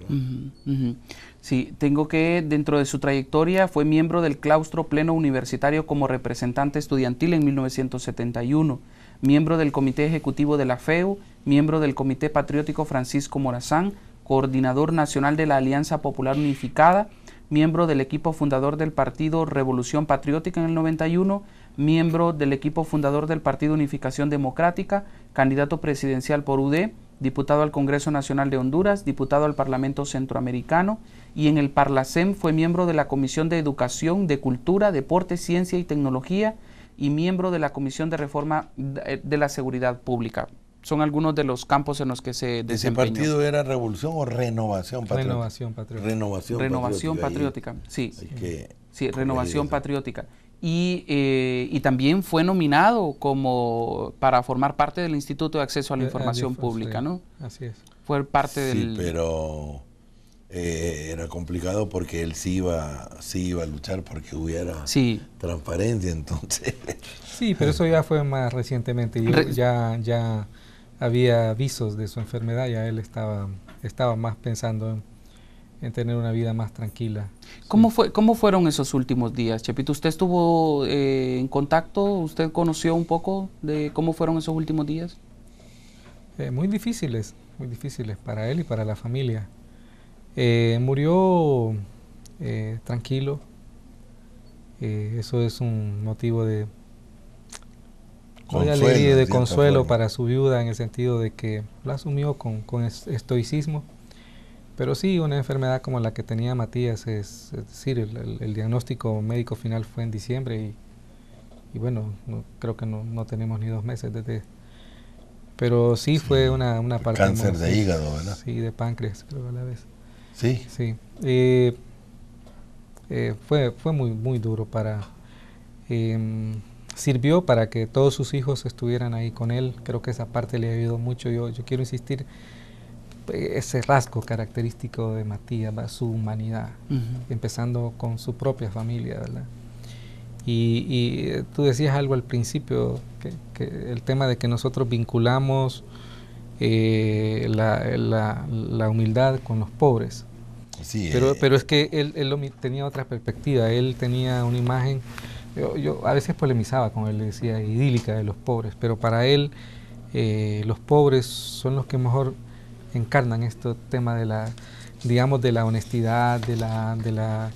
A: Sí, tengo que, dentro de su trayectoria, fue miembro del claustro pleno universitario como representante estudiantil en 1971, miembro del comité ejecutivo de la FEU, miembro del comité patriótico Francisco Morazán, coordinador nacional de la Alianza Popular Unificada, miembro del equipo fundador del Partido Revolución Patriótica en el 91, miembro del equipo fundador del Partido Unificación Democrática, candidato presidencial por UD, e, diputado al Congreso Nacional de Honduras, diputado al Parlamento Centroamericano y en el Parlacem fue miembro de la Comisión de Educación, de Cultura, Deporte, Ciencia y Tecnología y miembro de la Comisión de Reforma eh, de la Seguridad Pública son algunos de los campos en los que se desempeñó. ¿Ese partido
C: era Revolución o Renovación Patriótica? Renovación Patriótica. Renovación, renovación Patriótica,
A: sí. sí, Renovación Patriótica. Y, eh, y, también fue nominado como para formar parte del Instituto de Acceso a la eh, Información eh, Pública, ¿no? Así es. Fue parte del... sí,
C: pero era complicado porque él sí iba, sí iba a luchar porque hubiera transparencia, entonces...
A: Sí,
B: pero eso ya fue más recientemente, y ya... ya había avisos de su enfermedad, ya él estaba, estaba más pensando en, tener una vida más tranquila.
A: ¿Cómo, fue, ¿Cómo fueron esos últimos días, Chepito? ¿Usted estuvo eh, en contacto? ¿Usted conoció un poco de cómo fueron esos últimos días? Eh, muy difíciles,
B: muy difíciles para él y para la familia. Eh, murió tranquilo, eso es un motivo de,
D: una ley de consuelo para
B: su viuda en el sentido de que lo asumió con, con, estoicismo. Pero sí, una enfermedad como la que tenía Matías, es, decir, el, diagnóstico médico final fue en diciembre y, bueno, creo que no, tenemos ni dos meses desde... Pero sí, fue una, una parte... Cáncer de hígado, ¿verdad? Sí, de páncreas, creo a la vez.
C: Sí. Sí.
B: Eh, eh, fue, fue muy, muy duro para... Em, sirvió para que todos sus hijos estuvieran ahí con él. Creo que esa parte le ha ayudado mucho. Yo, yo quiero insistir eh, ese rasgo característico de Matías, su humanidad, empezando con su propia familia, ¿verdad? Y, eh, tú decías algo al principio, que, el tema de que nosotros vinculamos eh, la, humildad con los pobres. Sí, pero, pero es que él, él tenía otra perspectiva, él tenía una imagen yo, a veces polemizaba con él, le decía idílica de los pobres, pero para él eh, los pobres son los que mejor encarnan este tema de la, digamos, de la honestidad, de la, de la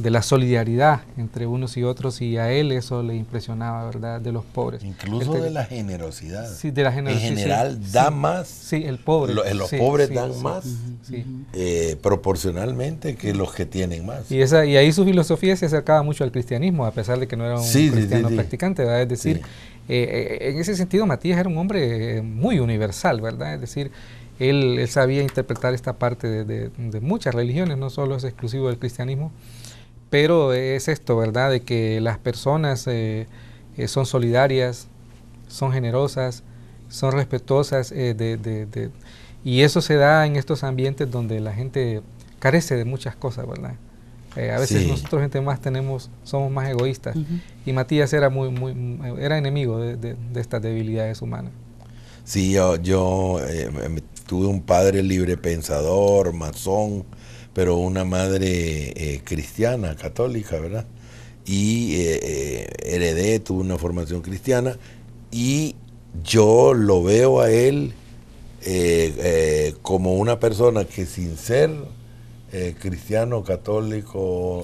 B: de la solidaridad entre unos y otros y a él eso le impresionaba, ¿verdad? De
C: los pobres. Incluso de la generosidad. Sí, de la generosidad. En general da más. Sí, el pobre. Eh, los pobres dan más eh, proporcionalmente que los que tienen más.
B: Y, esa, y ahí su filosofía se acercaba mucho al cristianismo, a pesar de que no era un cristiano practicante, ¿verdad? Es decir, eh, en ese sentido Matías era un hombre muy universal, ¿verdad? Es decir, él, sabía interpretar esta parte de, de muchas religiones, no solo es exclusivo del cristianismo. Pero es esto, ¿verdad? De que las personas eh, eh, son solidarias, son generosas, son respetuosas, eh, de, y eso se da en estos ambientes donde la gente carece de muchas cosas, ¿verdad? a veces nosotros gente más tenemos, somos más egoístas. Y Matías era muy, muy era enemigo de, estas debilidades humanas.
C: Sí, yo, tuve un padre libre pensador, masón, pero una madre eh, cristiana, católica, ¿verdad? Y eh, eh, heredé, tuvo una formación cristiana y yo lo veo a él como una persona que sin ser cristiano, católico,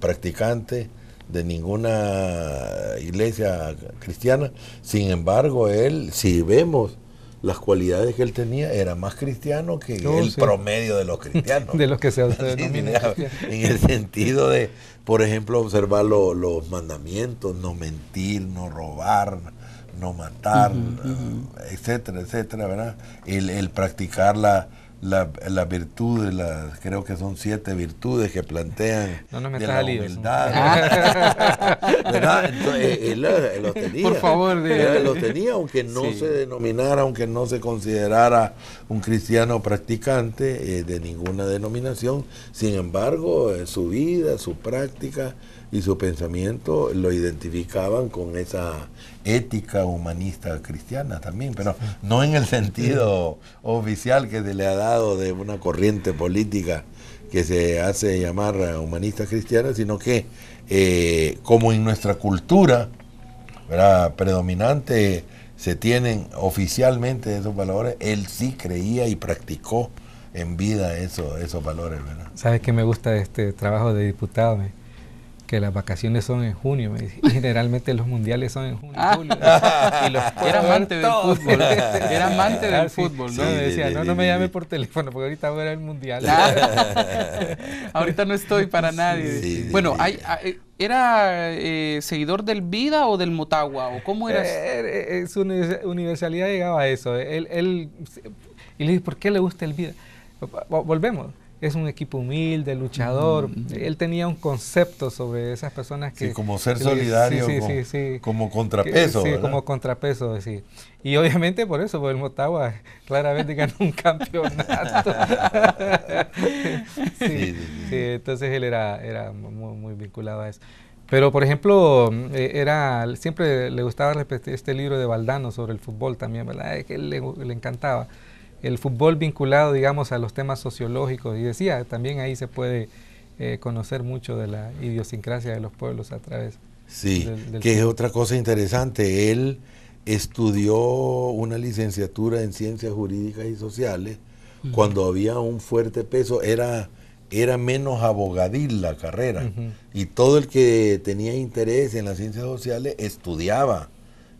C: practicante, de ninguna iglesia cristiana. Sin embargo, él, si vemos las cualidades que él tenía, era más cristiano que oh, el promedio de los [LAUGHS] cristianos. de los que se [LAUGHS] en el sentido de, por ejemplo, observar los mandamientos, no mentir, no robar, no matar, etcétera, etcétera, ¿verdad? El, el practicar la, la, virtudes virtud las, creo que son siete virtudes que plantean la humildad. [LAUGHS] ¿Verdad? Entonces, eh, él, tenía. Por favor, él tenía, aunque no se denominara, aunque no se considerara un cristiano practicante eh, de ninguna denominación. Sin embargo, eh, su vida, su práctica, y su pensamiento lo identificaban con esa ética humanista cristiana también, pero no en el sentido oficial que se le ha dado de una corriente política que se hace llamar humanista cristiana, sino que eh, como en nuestra cultura predominante se tienen oficialmente esos valores, él sí creía y practicó en vida eso, esos valores.
B: ¿Sabes qué me gusta de este trabajo de diputado? que las vacaciones son en junio, me dice. generalmente los mundiales son en junio, ah. [LAUGHS] era amante del fútbol. ¿eh? [LAUGHS] Era amante del ah, fútbol, ¿no? me decía, no, no me llame
A: por teléfono, porque ahorita
B: voy a el mundial.
A: [LAUGHS] ahorita no estoy para nadie. bueno, ah, eh, ¿era eh, seguidor del Vida o del Motagua? ¿O cómo era
B: su universalidad llegaba a eso. Él, y le dije, ¿por qué le gusta el Vida? Volvemos es un equipo humilde, luchador. Mm. Él tenía un concepto sobre esas personas que... Sí, como ser solidario, sí, sí, sí, como, contrapeso. sí, como contrapeso, sí. Y obviamente por eso, porque el Motagua claramente ganó un [LAUGHS] campeonato. sí, entonces él era, era muy, vinculado a eso. Pero, por ejemplo, eh, era, siempre le gustaba este libro de Valdano sobre el fútbol también, ¿verdad? Que él le, le encantaba el fútbol vinculado, digamos, a los temas sociológicos. Y decía, también ahí se puede eh, conocer mucho de la idiosincrasia de los pueblos a través. Sí, que es
C: otra cosa interesante. Él estudió una licenciatura en ciencias jurídicas y sociales cuando había un fuerte peso. Era, era menos abogadil la carrera. Y todo el que tenía interés en las ciencias sociales estudiaba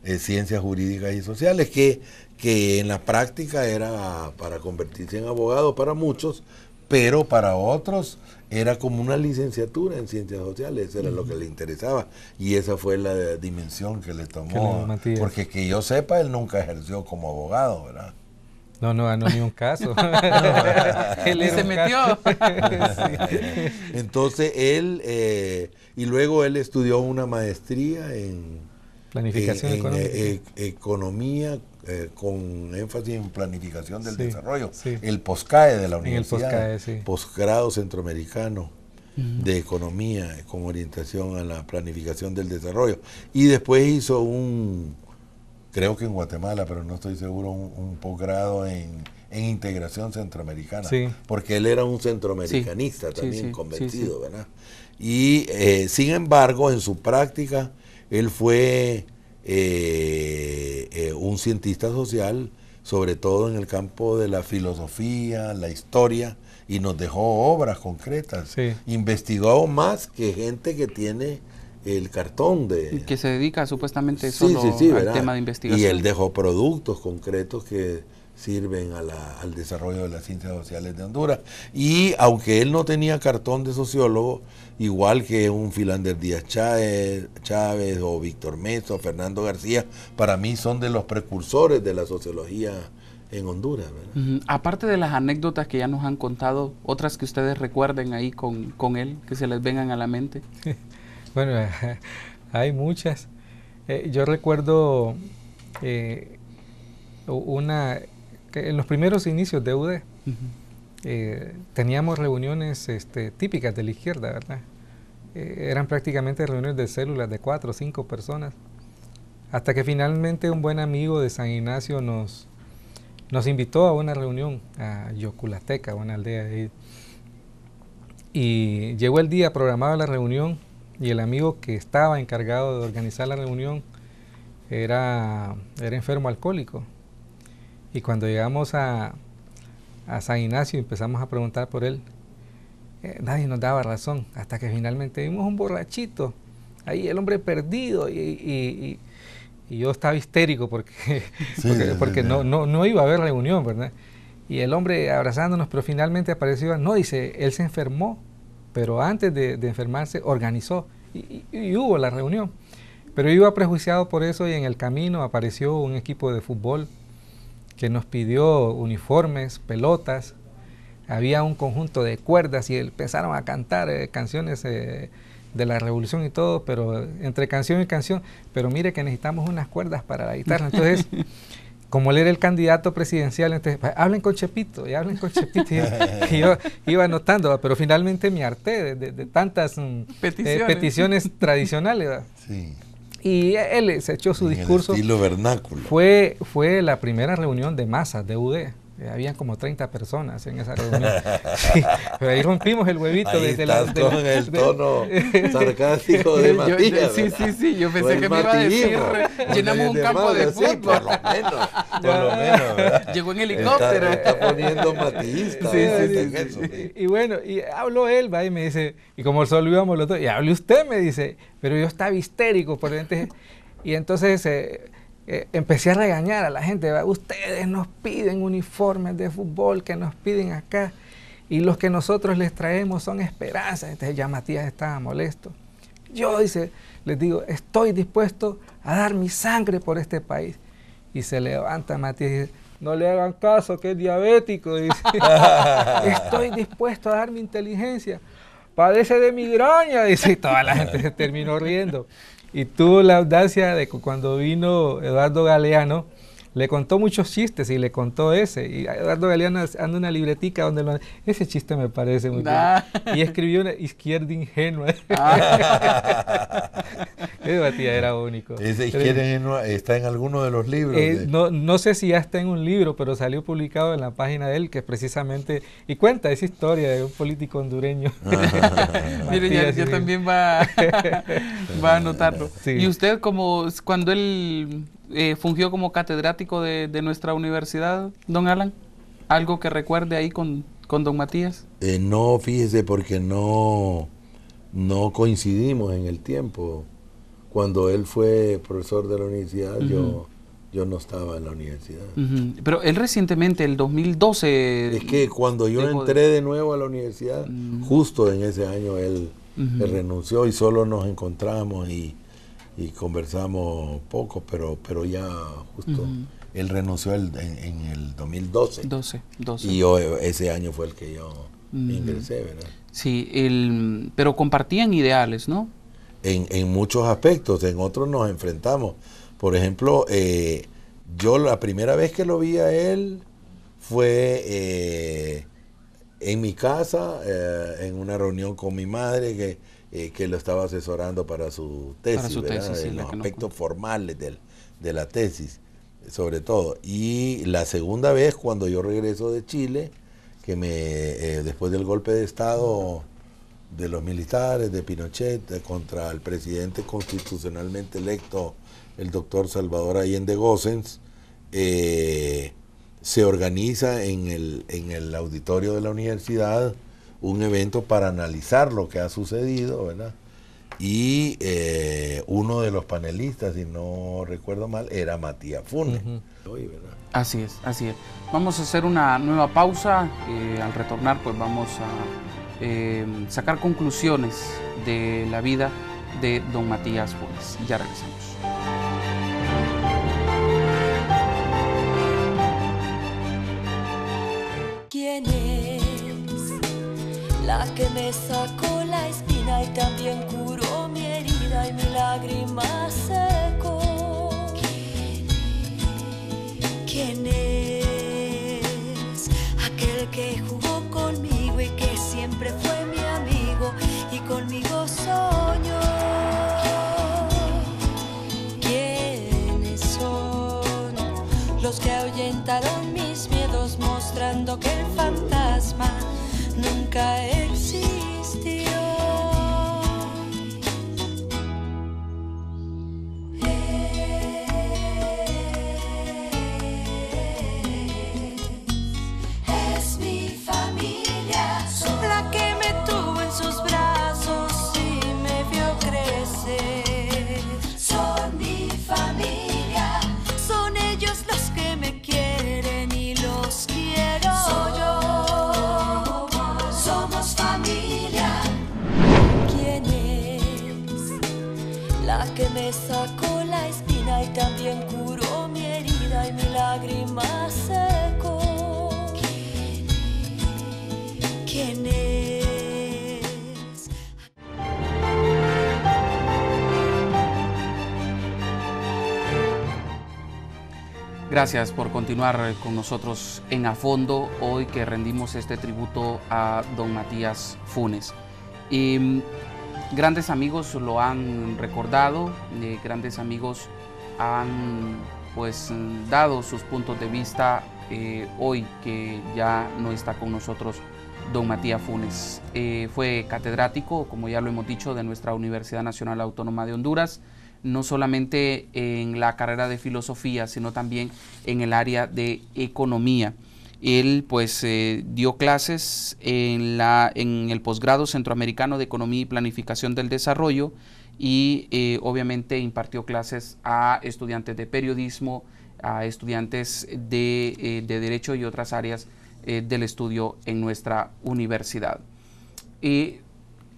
C: eh, ciencias jurídicas y sociales, que que en la práctica era para convertirse en abogado para muchos, pero para otros era como una licenciatura en ciencias sociales, era lo que le interesaba y esa fue la dimensión que le tomó, porque que yo sepa, él nunca ejerció como abogado, ¿verdad? No, no no, ni un caso. [LAUGHS] [LAUGHS] él se metió. [LAUGHS] Entonces él, eh, y luego él estudió una maestría en Planificación eh, económica. Eh, economía eh, con énfasis en planificación del desarrollo. El POSCAE de la universidad. El sí. Posgrado centroamericano de economía con orientación a la planificación del desarrollo. Y después hizo un, creo que en Guatemala, pero no estoy seguro, un, posgrado en, integración centroamericana. Porque él era un centroamericanista también convencido, ¿verdad? Y sin embargo, en su práctica él fue eh, eh, un cientista social, sobre todo en el campo de la filosofía, la historia, y nos dejó obras concretas. Investigó más que gente que tiene el cartón de...
A: Y que se dedica supuestamente sí, solo al tema de investigación. Y él
C: dejó productos concretos que sirven al desarrollo de las ciencias sociales de Honduras. Y aunque él no tenía cartón de sociólogo, igual que un Filander Díaz Chávez, Chávez o Víctor Meso o Fernando García, para mí son de los precursores de la sociología en Honduras.
A: Aparte de las anécdotas que ya nos han contado, otras que ustedes recuerden ahí con, él, que se les vengan a la mente.
B: [LAUGHS] bueno, [LAUGHS] hay muchas. Eh, yo recuerdo eh, una en los primeros inicios de UD eh, teníamos reuniones este, típicas de la izquierda, ¿verdad? Eh, eran prácticamente reuniones de células de cuatro o cinco personas, hasta que finalmente un buen amigo de San Ignacio nos, nos invitó a una reunión a Yoculateca, una aldea Y llegó el día programado la reunión y el amigo que estaba encargado de organizar la reunión era, era enfermo alcohólico. Y cuando llegamos a, San Ignacio y empezamos a preguntar por él, eh, nadie nos daba razón, hasta que finalmente vimos un borrachito, ahí el hombre perdido, y, yo estaba histérico porque, [LAUGHS] porque, no, no, no, iba a haber reunión, ¿verdad? Y el hombre abrazándonos, pero finalmente apareció, no, dice, él se enfermó, pero antes de, de enfermarse organizó y, hubo la reunión. Pero iba prejuiciado por eso y en el camino apareció un equipo de fútbol que nos pidió uniformes, pelotas, había un conjunto de cuerdas y empezaron a cantar eh, canciones eh, de la revolución y todo, pero entre canción y canción, pero mire que necesitamos unas cuerdas para la guitarra. Entonces, [LAUGHS] como él era el candidato presidencial, entonces, pues, hablen con Chepito, y hablen con Chepito, [LAUGHS] y, yo iba anotando, pero finalmente me harté de, tantas mm, eh, peticiones, peticiones [LAUGHS] tradicionales. Sí y él se echó su discurso. estilo vernáculo. Fue, fue la primera reunión de masas de UD. E. Había eh, habían como 30 personas en esa reunión. [LAUGHS] pero ahí rompimos el huevito ahí desde estás la. De, con el tono
D: [LAUGHS] sarcástico de Matías. Yo, sí, sí,
C: sí, yo pensé que me iba a decir.
D: Llenamos un campo de fútbol. Sí, por lo menos.
A: Por lo [LAUGHS] menos Llegó en
D: helicóptero. Está, poniendo matista. Sí, y,
B: y, bueno, y habló él, va, y me dice, y como solo íbamos los dos, y hable usted, me dice, pero yo estaba histérico por dentro. Y entonces. Eh, eh, empecé a regañar a la gente, ustedes nos piden uniformes de fútbol que nos piden acá y los que nosotros les traemos son esperanzas. Entonces ya Matías estaba molesto. Yo dice, les digo, estoy dispuesto a dar mi sangre por este país. Y se levanta Matías y dice, no le hagan caso, que es diabético. Dice, [LAUGHS] estoy dispuesto a dar mi inteligencia. Padece de migraña, dice, y toda la gente se terminó riendo y tuvo la audacia de cuando vino Eduardo Galeano, le contó muchos chistes y le contó ese. Y Eduardo Galeano anda una libretica donde lo, ese chiste me parece muy bien. Y escribió una izquierda ingenua. Ah. [LAUGHS] Edu era único. está
C: en alguno de los libros. Eh,
B: no, no sé si ya está en un libro, pero salió publicado en la página de él, que precisamente, y cuenta esa historia de un político hondureño. Ah, [LAUGHS] Mire, ya, también va, [LAUGHS] va a anotarlo. Y
A: usted, como cuando él eh, fungió como catedrático de, de nuestra universidad, don Alan, algo que recuerde ahí con, con don Matías?
C: Eh, no, fíjese, porque no, no coincidimos en el tiempo cuando él fue profesor de la universidad, yo, yo no estaba en la universidad.
A: Pero él recientemente, el 2012... Es que cuando yo entré de... nuevo a la universidad, mm.
C: justo en ese año él, renunció y solo nos encontramos y, y conversamos poco, pero, pero ya justo él renunció el, en, el 2012. 12, 12. Y ese año fue el que yo
A: ingresé, ¿verdad? Sí, el, pero compartían ideales, ¿no?
C: en, en muchos aspectos, en otros nos enfrentamos. Por ejemplo, eh, yo la primera vez que lo vi a él fue eh, en mi casa, eh, en una reunión con mi madre que, que, lo estaba asesorando para su tesis, en los aspectos formales de la tesis, sobre todo. Y la segunda vez, cuando yo regreso de Chile, que me después del golpe de Estado de los militares, de Pinochet, contra el presidente constitucionalmente electo, el doctor Salvador Allende Gossens, eh, se organiza en el, en el auditorio de la universidad un evento para analizar lo que ha sucedido, ¿verdad? Y eh, uno de los panelistas, si no recuerdo mal, era Matías Funes.
A: Así es, así es. Vamos a hacer una nueva pausa. Eh, al retornar, pues vamos a eh, sacar conclusiones de la vida de don Matías Funes. Ya regresamos.
D: ¿Quién es la que me sacó la espina y también curó mi herida y mi lágrimas? que el fantasma nunca existe.
A: Gracias por continuar con nosotros en A Fondo hoy que rendimos este tributo a don Matías Funes. Mm, grandes amigos lo han recordado, grandes amigos han pues dado sus puntos de vista eh, hoy que ya no está con nosotros don Matías Funes. Eh, fue catedrático, como ya lo hemos dicho, de nuestra Universidad Nacional Autónoma de Honduras no solamente en la carrera de filosofía, sino también en el área de economía. Él pues eh, dio clases en, la, en el posgrado centroamericano de Economía y Planificación del Desarrollo y eh, obviamente impartió clases a estudiantes de periodismo, a estudiantes de, eh, derecho y otras áreas del estudio en nuestra universidad.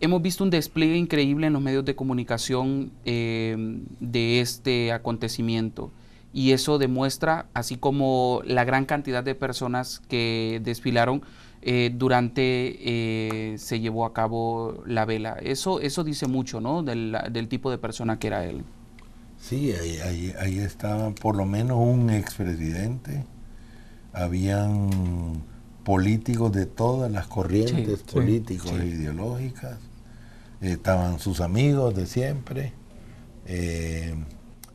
A: Hemos visto un despliegue increíble en los medios de comunicación em, de este acontecimiento y eso demuestra, así como la gran cantidad de personas que desfilaron eh, durante eh, se llevó a cabo la vela. Eso, eso dice mucho ¿no? del, tipo de persona que era él.
C: Sí, ahí, ahí, estaba por lo menos un expresidente, habían políticos de todas las corrientes políticos políticas e ideológicas, estaban sus amigos de siempre,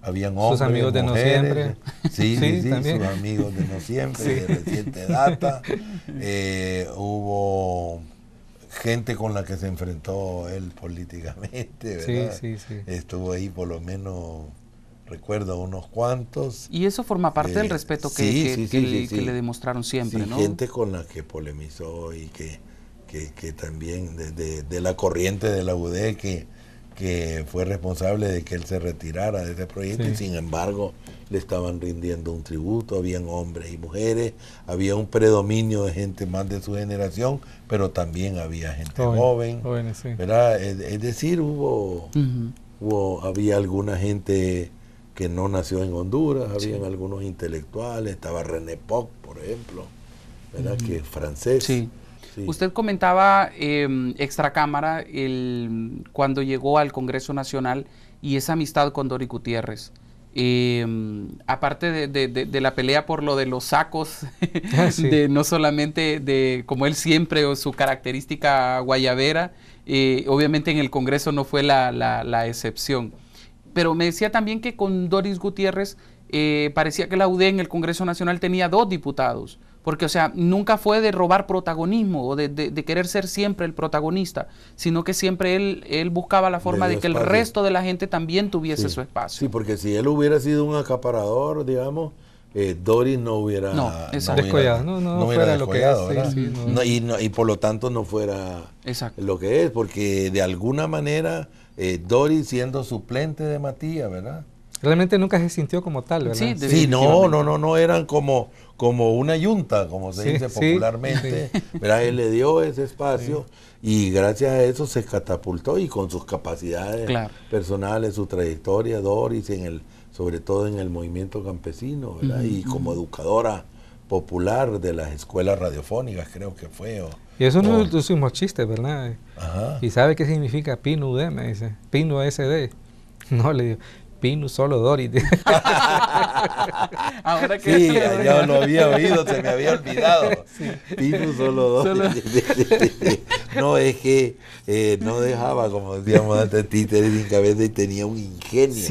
C: habían hombres, sus amigos de no siempre. Sí, sí, sus amigos de no siempre, de reciente data. [LAUGHS] Eh, hubo gente con la que se enfrentó él políticamente, ¿verdad? Estuvo ahí por lo menos recuerdo unos
A: cuantos. Y eso forma parte del eh, respeto que, le, demostraron siempre, ¿no? Gente
C: con la que polemizó y que que, también de, la corriente de la UD que, que fue responsable de que él se retirara de ese proyecto y sin embargo le estaban rindiendo un tributo, habían hombres y mujeres, había un predominio de gente más de su generación, pero también había gente joven, Es, decir, hubo, hubo, había alguna gente que no nació en Honduras, habían algunos intelectuales, estaba René Poc, por ejemplo, ¿verdad? Que es francés.
A: Usted comentaba em, extracámara el, cuando llegó al Congreso Nacional y esa amistad con Dori Gutiérrez. Em, aparte de, la pelea por lo de los sacos, [LAUGHS] ah, no solamente de como él siempre o su característica guayabera, eh, obviamente en el Congreso no fue la, excepción. Pero me decía también que con Doris Gutiérrez eh, parecía que la UDE en el Congreso Nacional tenía dos diputados, porque, o sea, nunca fue de robar protagonismo o de, de, querer ser siempre el protagonista, sino que siempre él, él buscaba la forma de que el resto de la gente también tuviese su
C: espacio. Sí, porque si él hubiera sido un acaparador, digamos, eh, Doris no hubiera... No, no hubiera no, no, no fuera lo que es. y, por lo tanto no fuera lo que es, porque de alguna manera eh, Doris siendo suplente de Matías, ¿verdad?
B: Realmente nunca se sintió como tal, ¿verdad? Sí, sí no, no,
C: no, no, eran como como una yunta, como se dice popularmente. él le dio ese espacio y gracias a eso se catapultó y con sus capacidades personales, su trayectoria, Doris, en el, sobre todo en el movimiento campesino, ¿verdad? y como educadora popular de las escuelas radiofónicas, creo que fue.
B: y eso no es un chiste, ¿verdad? ¿Y sabe qué significa PINUD, me Dice, S sd [LAUGHS] No, le digo, Pinus solo Doris.
C: [LAUGHS]
B: Ahora
D: que sí, yo, lo había oído, se me había olvidado. Sí.
C: Pinus solo Doris. [LAUGHS] [LAUGHS] No, es que eh, no dejaba, como decíamos antes, títeres sin cabeza y tenía un ingenio,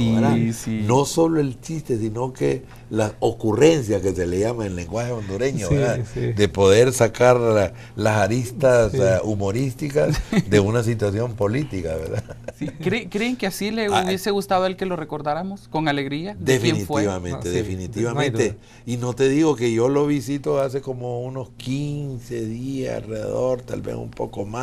C: No solo el chiste, sino que la ocurrencia que se le llama en lenguaje hondureño, De poder sacar las aristas eh, humorísticas de una situación política, ¿verdad?
A: ¿Creen, que así le ah, eh. hubiese gustado el que lo recordáramos con alegría? definitivamente,
C: ah, definitivamente. y no te digo que yo lo visito hace como unos 15 días alrededor, tal vez un poco más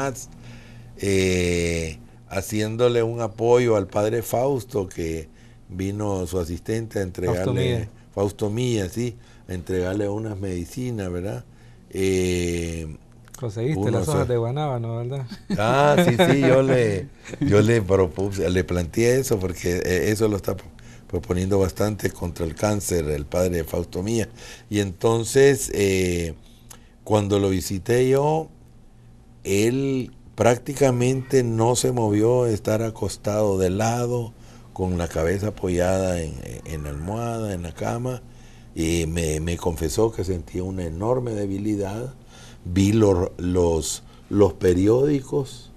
C: eh, haciéndole un apoyo al padre Fausto, que vino su asistente a entregarle, Fausto sí, a entregarle unas medicinas, ¿verdad? Eh, Conseguiste las hojas de guanábano, ¿verdad? Ah, sí, sí, yo le, [LAUGHS] le propuse, le planteé eso porque eh, eso lo está proponiendo bastante contra el cáncer el padre Fausto Mía. Y entonces, cuando lo visité yo, él prácticamente no se movió estar acostado de lado, con la cabeza apoyada en, la almohada, en la cama, y me, confesó que sentía una enorme debilidad. Vi los, periódicos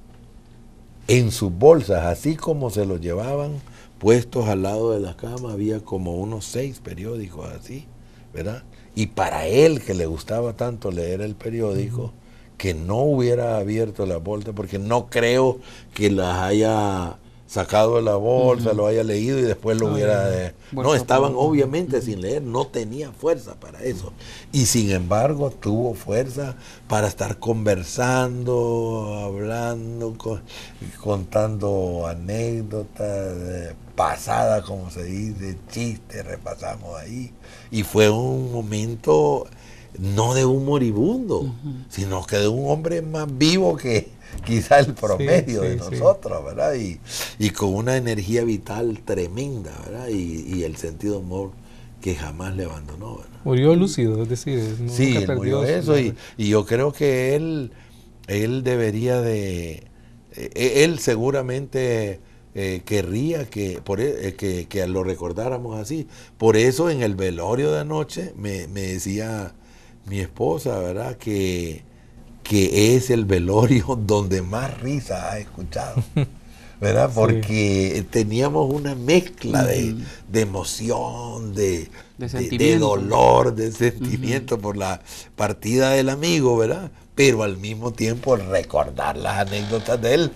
C: en sus bolsas, así como se los llevaban, puestos al lado de la cama, había como unos seis periódicos así, ¿verdad? Y para él que le gustaba tanto leer el periódico, que no hubiera abierto la bolsa, porque no creo que las haya sacado de la bolsa, lo haya leído y después lo hubiera... no, eh, estaban obviamente sin leer, no tenía fuerza para eso. Y sin embargo tuvo fuerza para estar conversando, hablando, contando anécdotas, eh, pasadas, como se dice, chistes, repasamos ahí. Y fue un momento no de un moribundo, sino que de un hombre más vivo que quizá el promedio de nosotros, ¿verdad? Y, con una energía vital tremenda, ¿verdad? Y, el sentido humor que jamás le abandonó,
D: ¿verdad?
B: Murió lúcido, es decir, sí, murió eso y,
C: yo creo que él, él debería de, e, e, él seguramente... Eh, querría que, por, e, eh, que, lo recordáramos así. Por eso en el velorio de anoche me, me decía mi esposa, ¿verdad? Que, es el velorio [LAUGHS] donde más risa ha escuchado. [LAUGHS] ¿Verdad? Porque teníamos una mezcla de, emoción, de, de, dolor, de sentimiento por la partida del amigo, ¿verdad? pero al mismo tiempo recordar las anécdotas de él.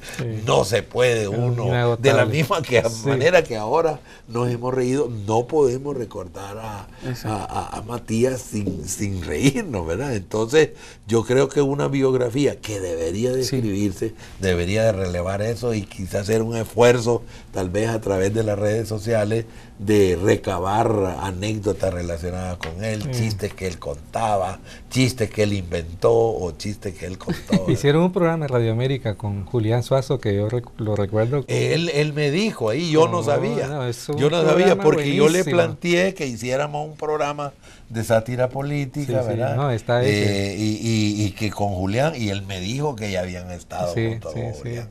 C: No se puede uno, de la misma manera que ahora nos hemos reído, no podemos recordar a, Matías sin, reírnos, ¿verdad? Entonces yo creo que una biografía que debería de escribirse, debería de relevar eso y quizás hacer un esfuerzo, tal vez a través de las redes sociales, de recabar anécdotas relacionadas con él, chistes que él contaba, chistes que él inventó o chistes que él contó.
B: [LAUGHS] Hicieron un programa en Radio América con Julián Suazo que yo lo recuerdo.
C: Él, él me dijo ahí, yo no, sabía. yo no sabía porque yo le planteé que hiciéramos un programa de sátira política, ¿verdad? Eh, y, que con Julián, y él me dijo que ya habían estado Sí, sí, Julián.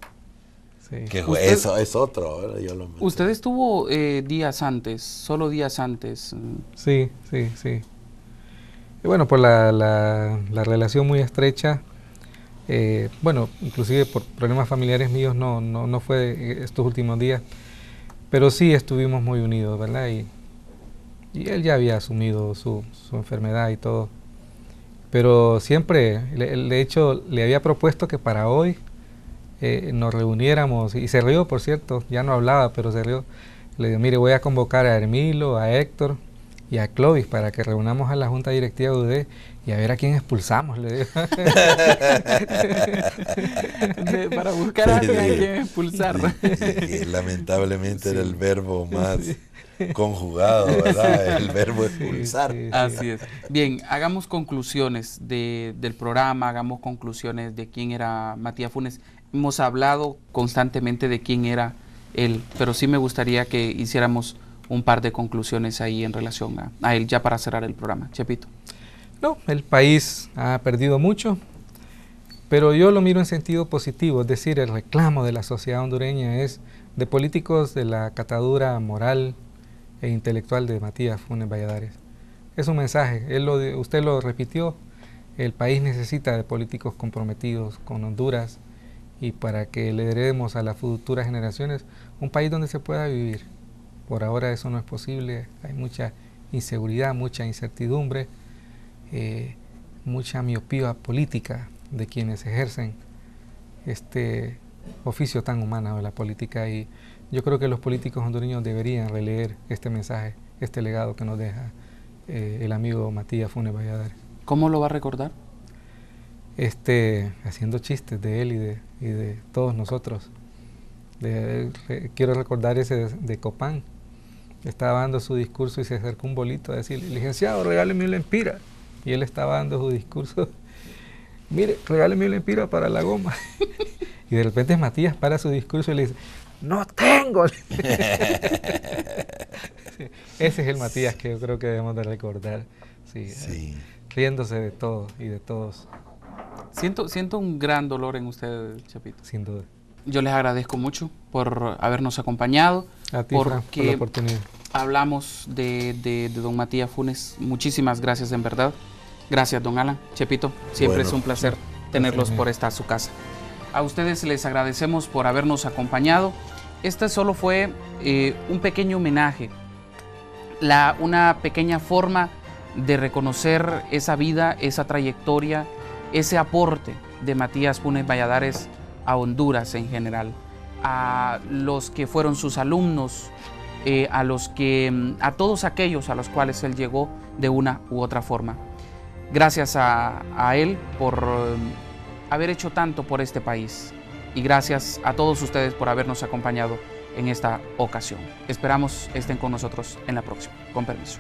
C: Que eso es otro.
A: usted estuvo eh, días antes, solo días antes.
B: Sí, sí, sí. Y bueno, por la, relación muy estrecha, eh, bueno, inclusive por problemas familiares míos no, no, fue eh, estos últimos días, pero sí estuvimos muy unidos, ¿verdad? Y, y él ya había asumido su, enfermedad y todo. Pero siempre, de hecho, le había propuesto que para hoy eh, nos reuniéramos, y se rió, por cierto, ya no hablaba, pero se rió. Le dijo mire, voy a convocar a Hermilo, a Héctor y a Clovis para que reunamos a la Junta Directiva de UD e y a ver a quién expulsamos, le dijo [LAUGHS]
A: para buscar a, quién expulsar.
D: lamentablemente era el verbo más conjugado, ¿verdad? El
C: verbo expulsar. Así es.
A: Bien, hagamos conclusiones del programa, hagamos conclusiones de quién era Matías Funes hemos hablado constantemente de quién era él, pero sí me gustaría que hiciéramos un par de conclusiones ahí en relación a, él, ya para cerrar el programa. Chepito.
B: No, el país ha perdido mucho, pero yo lo miro en sentido positivo, es decir, el reclamo de la sociedad hondureña es de políticos de la catadura moral e intelectual de Matías Funes Valladares. Es un mensaje, él lo, usted lo repitió, el país necesita de políticos comprometidos con Honduras, y para que le heredemos a las futuras generaciones un país donde se pueda vivir. Por ahora eso no es posible, hay mucha inseguridad, mucha incertidumbre, eh, mucha miopía política de quienes ejercen este oficio tan humano de la política y yo creo que los políticos hondureños deberían releer este mensaje, este legado que nos deja eh, el amigo Matías Funes Valladares. ¿Cómo lo va a recordar? este, haciendo chistes de él y de, y de todos nosotros. quiero recordar ese de, Copán. Estaba dando su discurso y se acercó un bolito a decirle, licenciado, regáleme un empira. Y él estaba dando su discurso, [LAUGHS] mire, regáleme un empira para la goma. [LAUGHS] y de repente Matías para su discurso y le dice, no tengo. [LAUGHS] ese es el Matías que yo creo que debemos de recordar. riéndose de todo y de todos.
A: Siento, siento un gran dolor en usted, Chapito. Sin Yo les agradezco mucho por habernos acompañado. A porque por la oportunidad. Hablamos de, de, don Matías Funes. Muchísimas gracias, en verdad. Gracias, don Alan. Chepito, siempre es un placer tenerlos por esta su casa. A ustedes les agradecemos por habernos acompañado. Este solo fue eh, un pequeño homenaje, la, una pequeña forma de reconocer esa vida, esa trayectoria, ese aporte de Matías Punes Valladares a Honduras en general, a los que fueron sus alumnos, eh, a los que, mm, a todos aquellos a los cuales él llegó de una u otra forma. Gracias a, él por mm, haber hecho tanto por este país y gracias a todos ustedes por habernos acompañado en esta ocasión. Esperamos estén con nosotros en la próxima. Con permiso.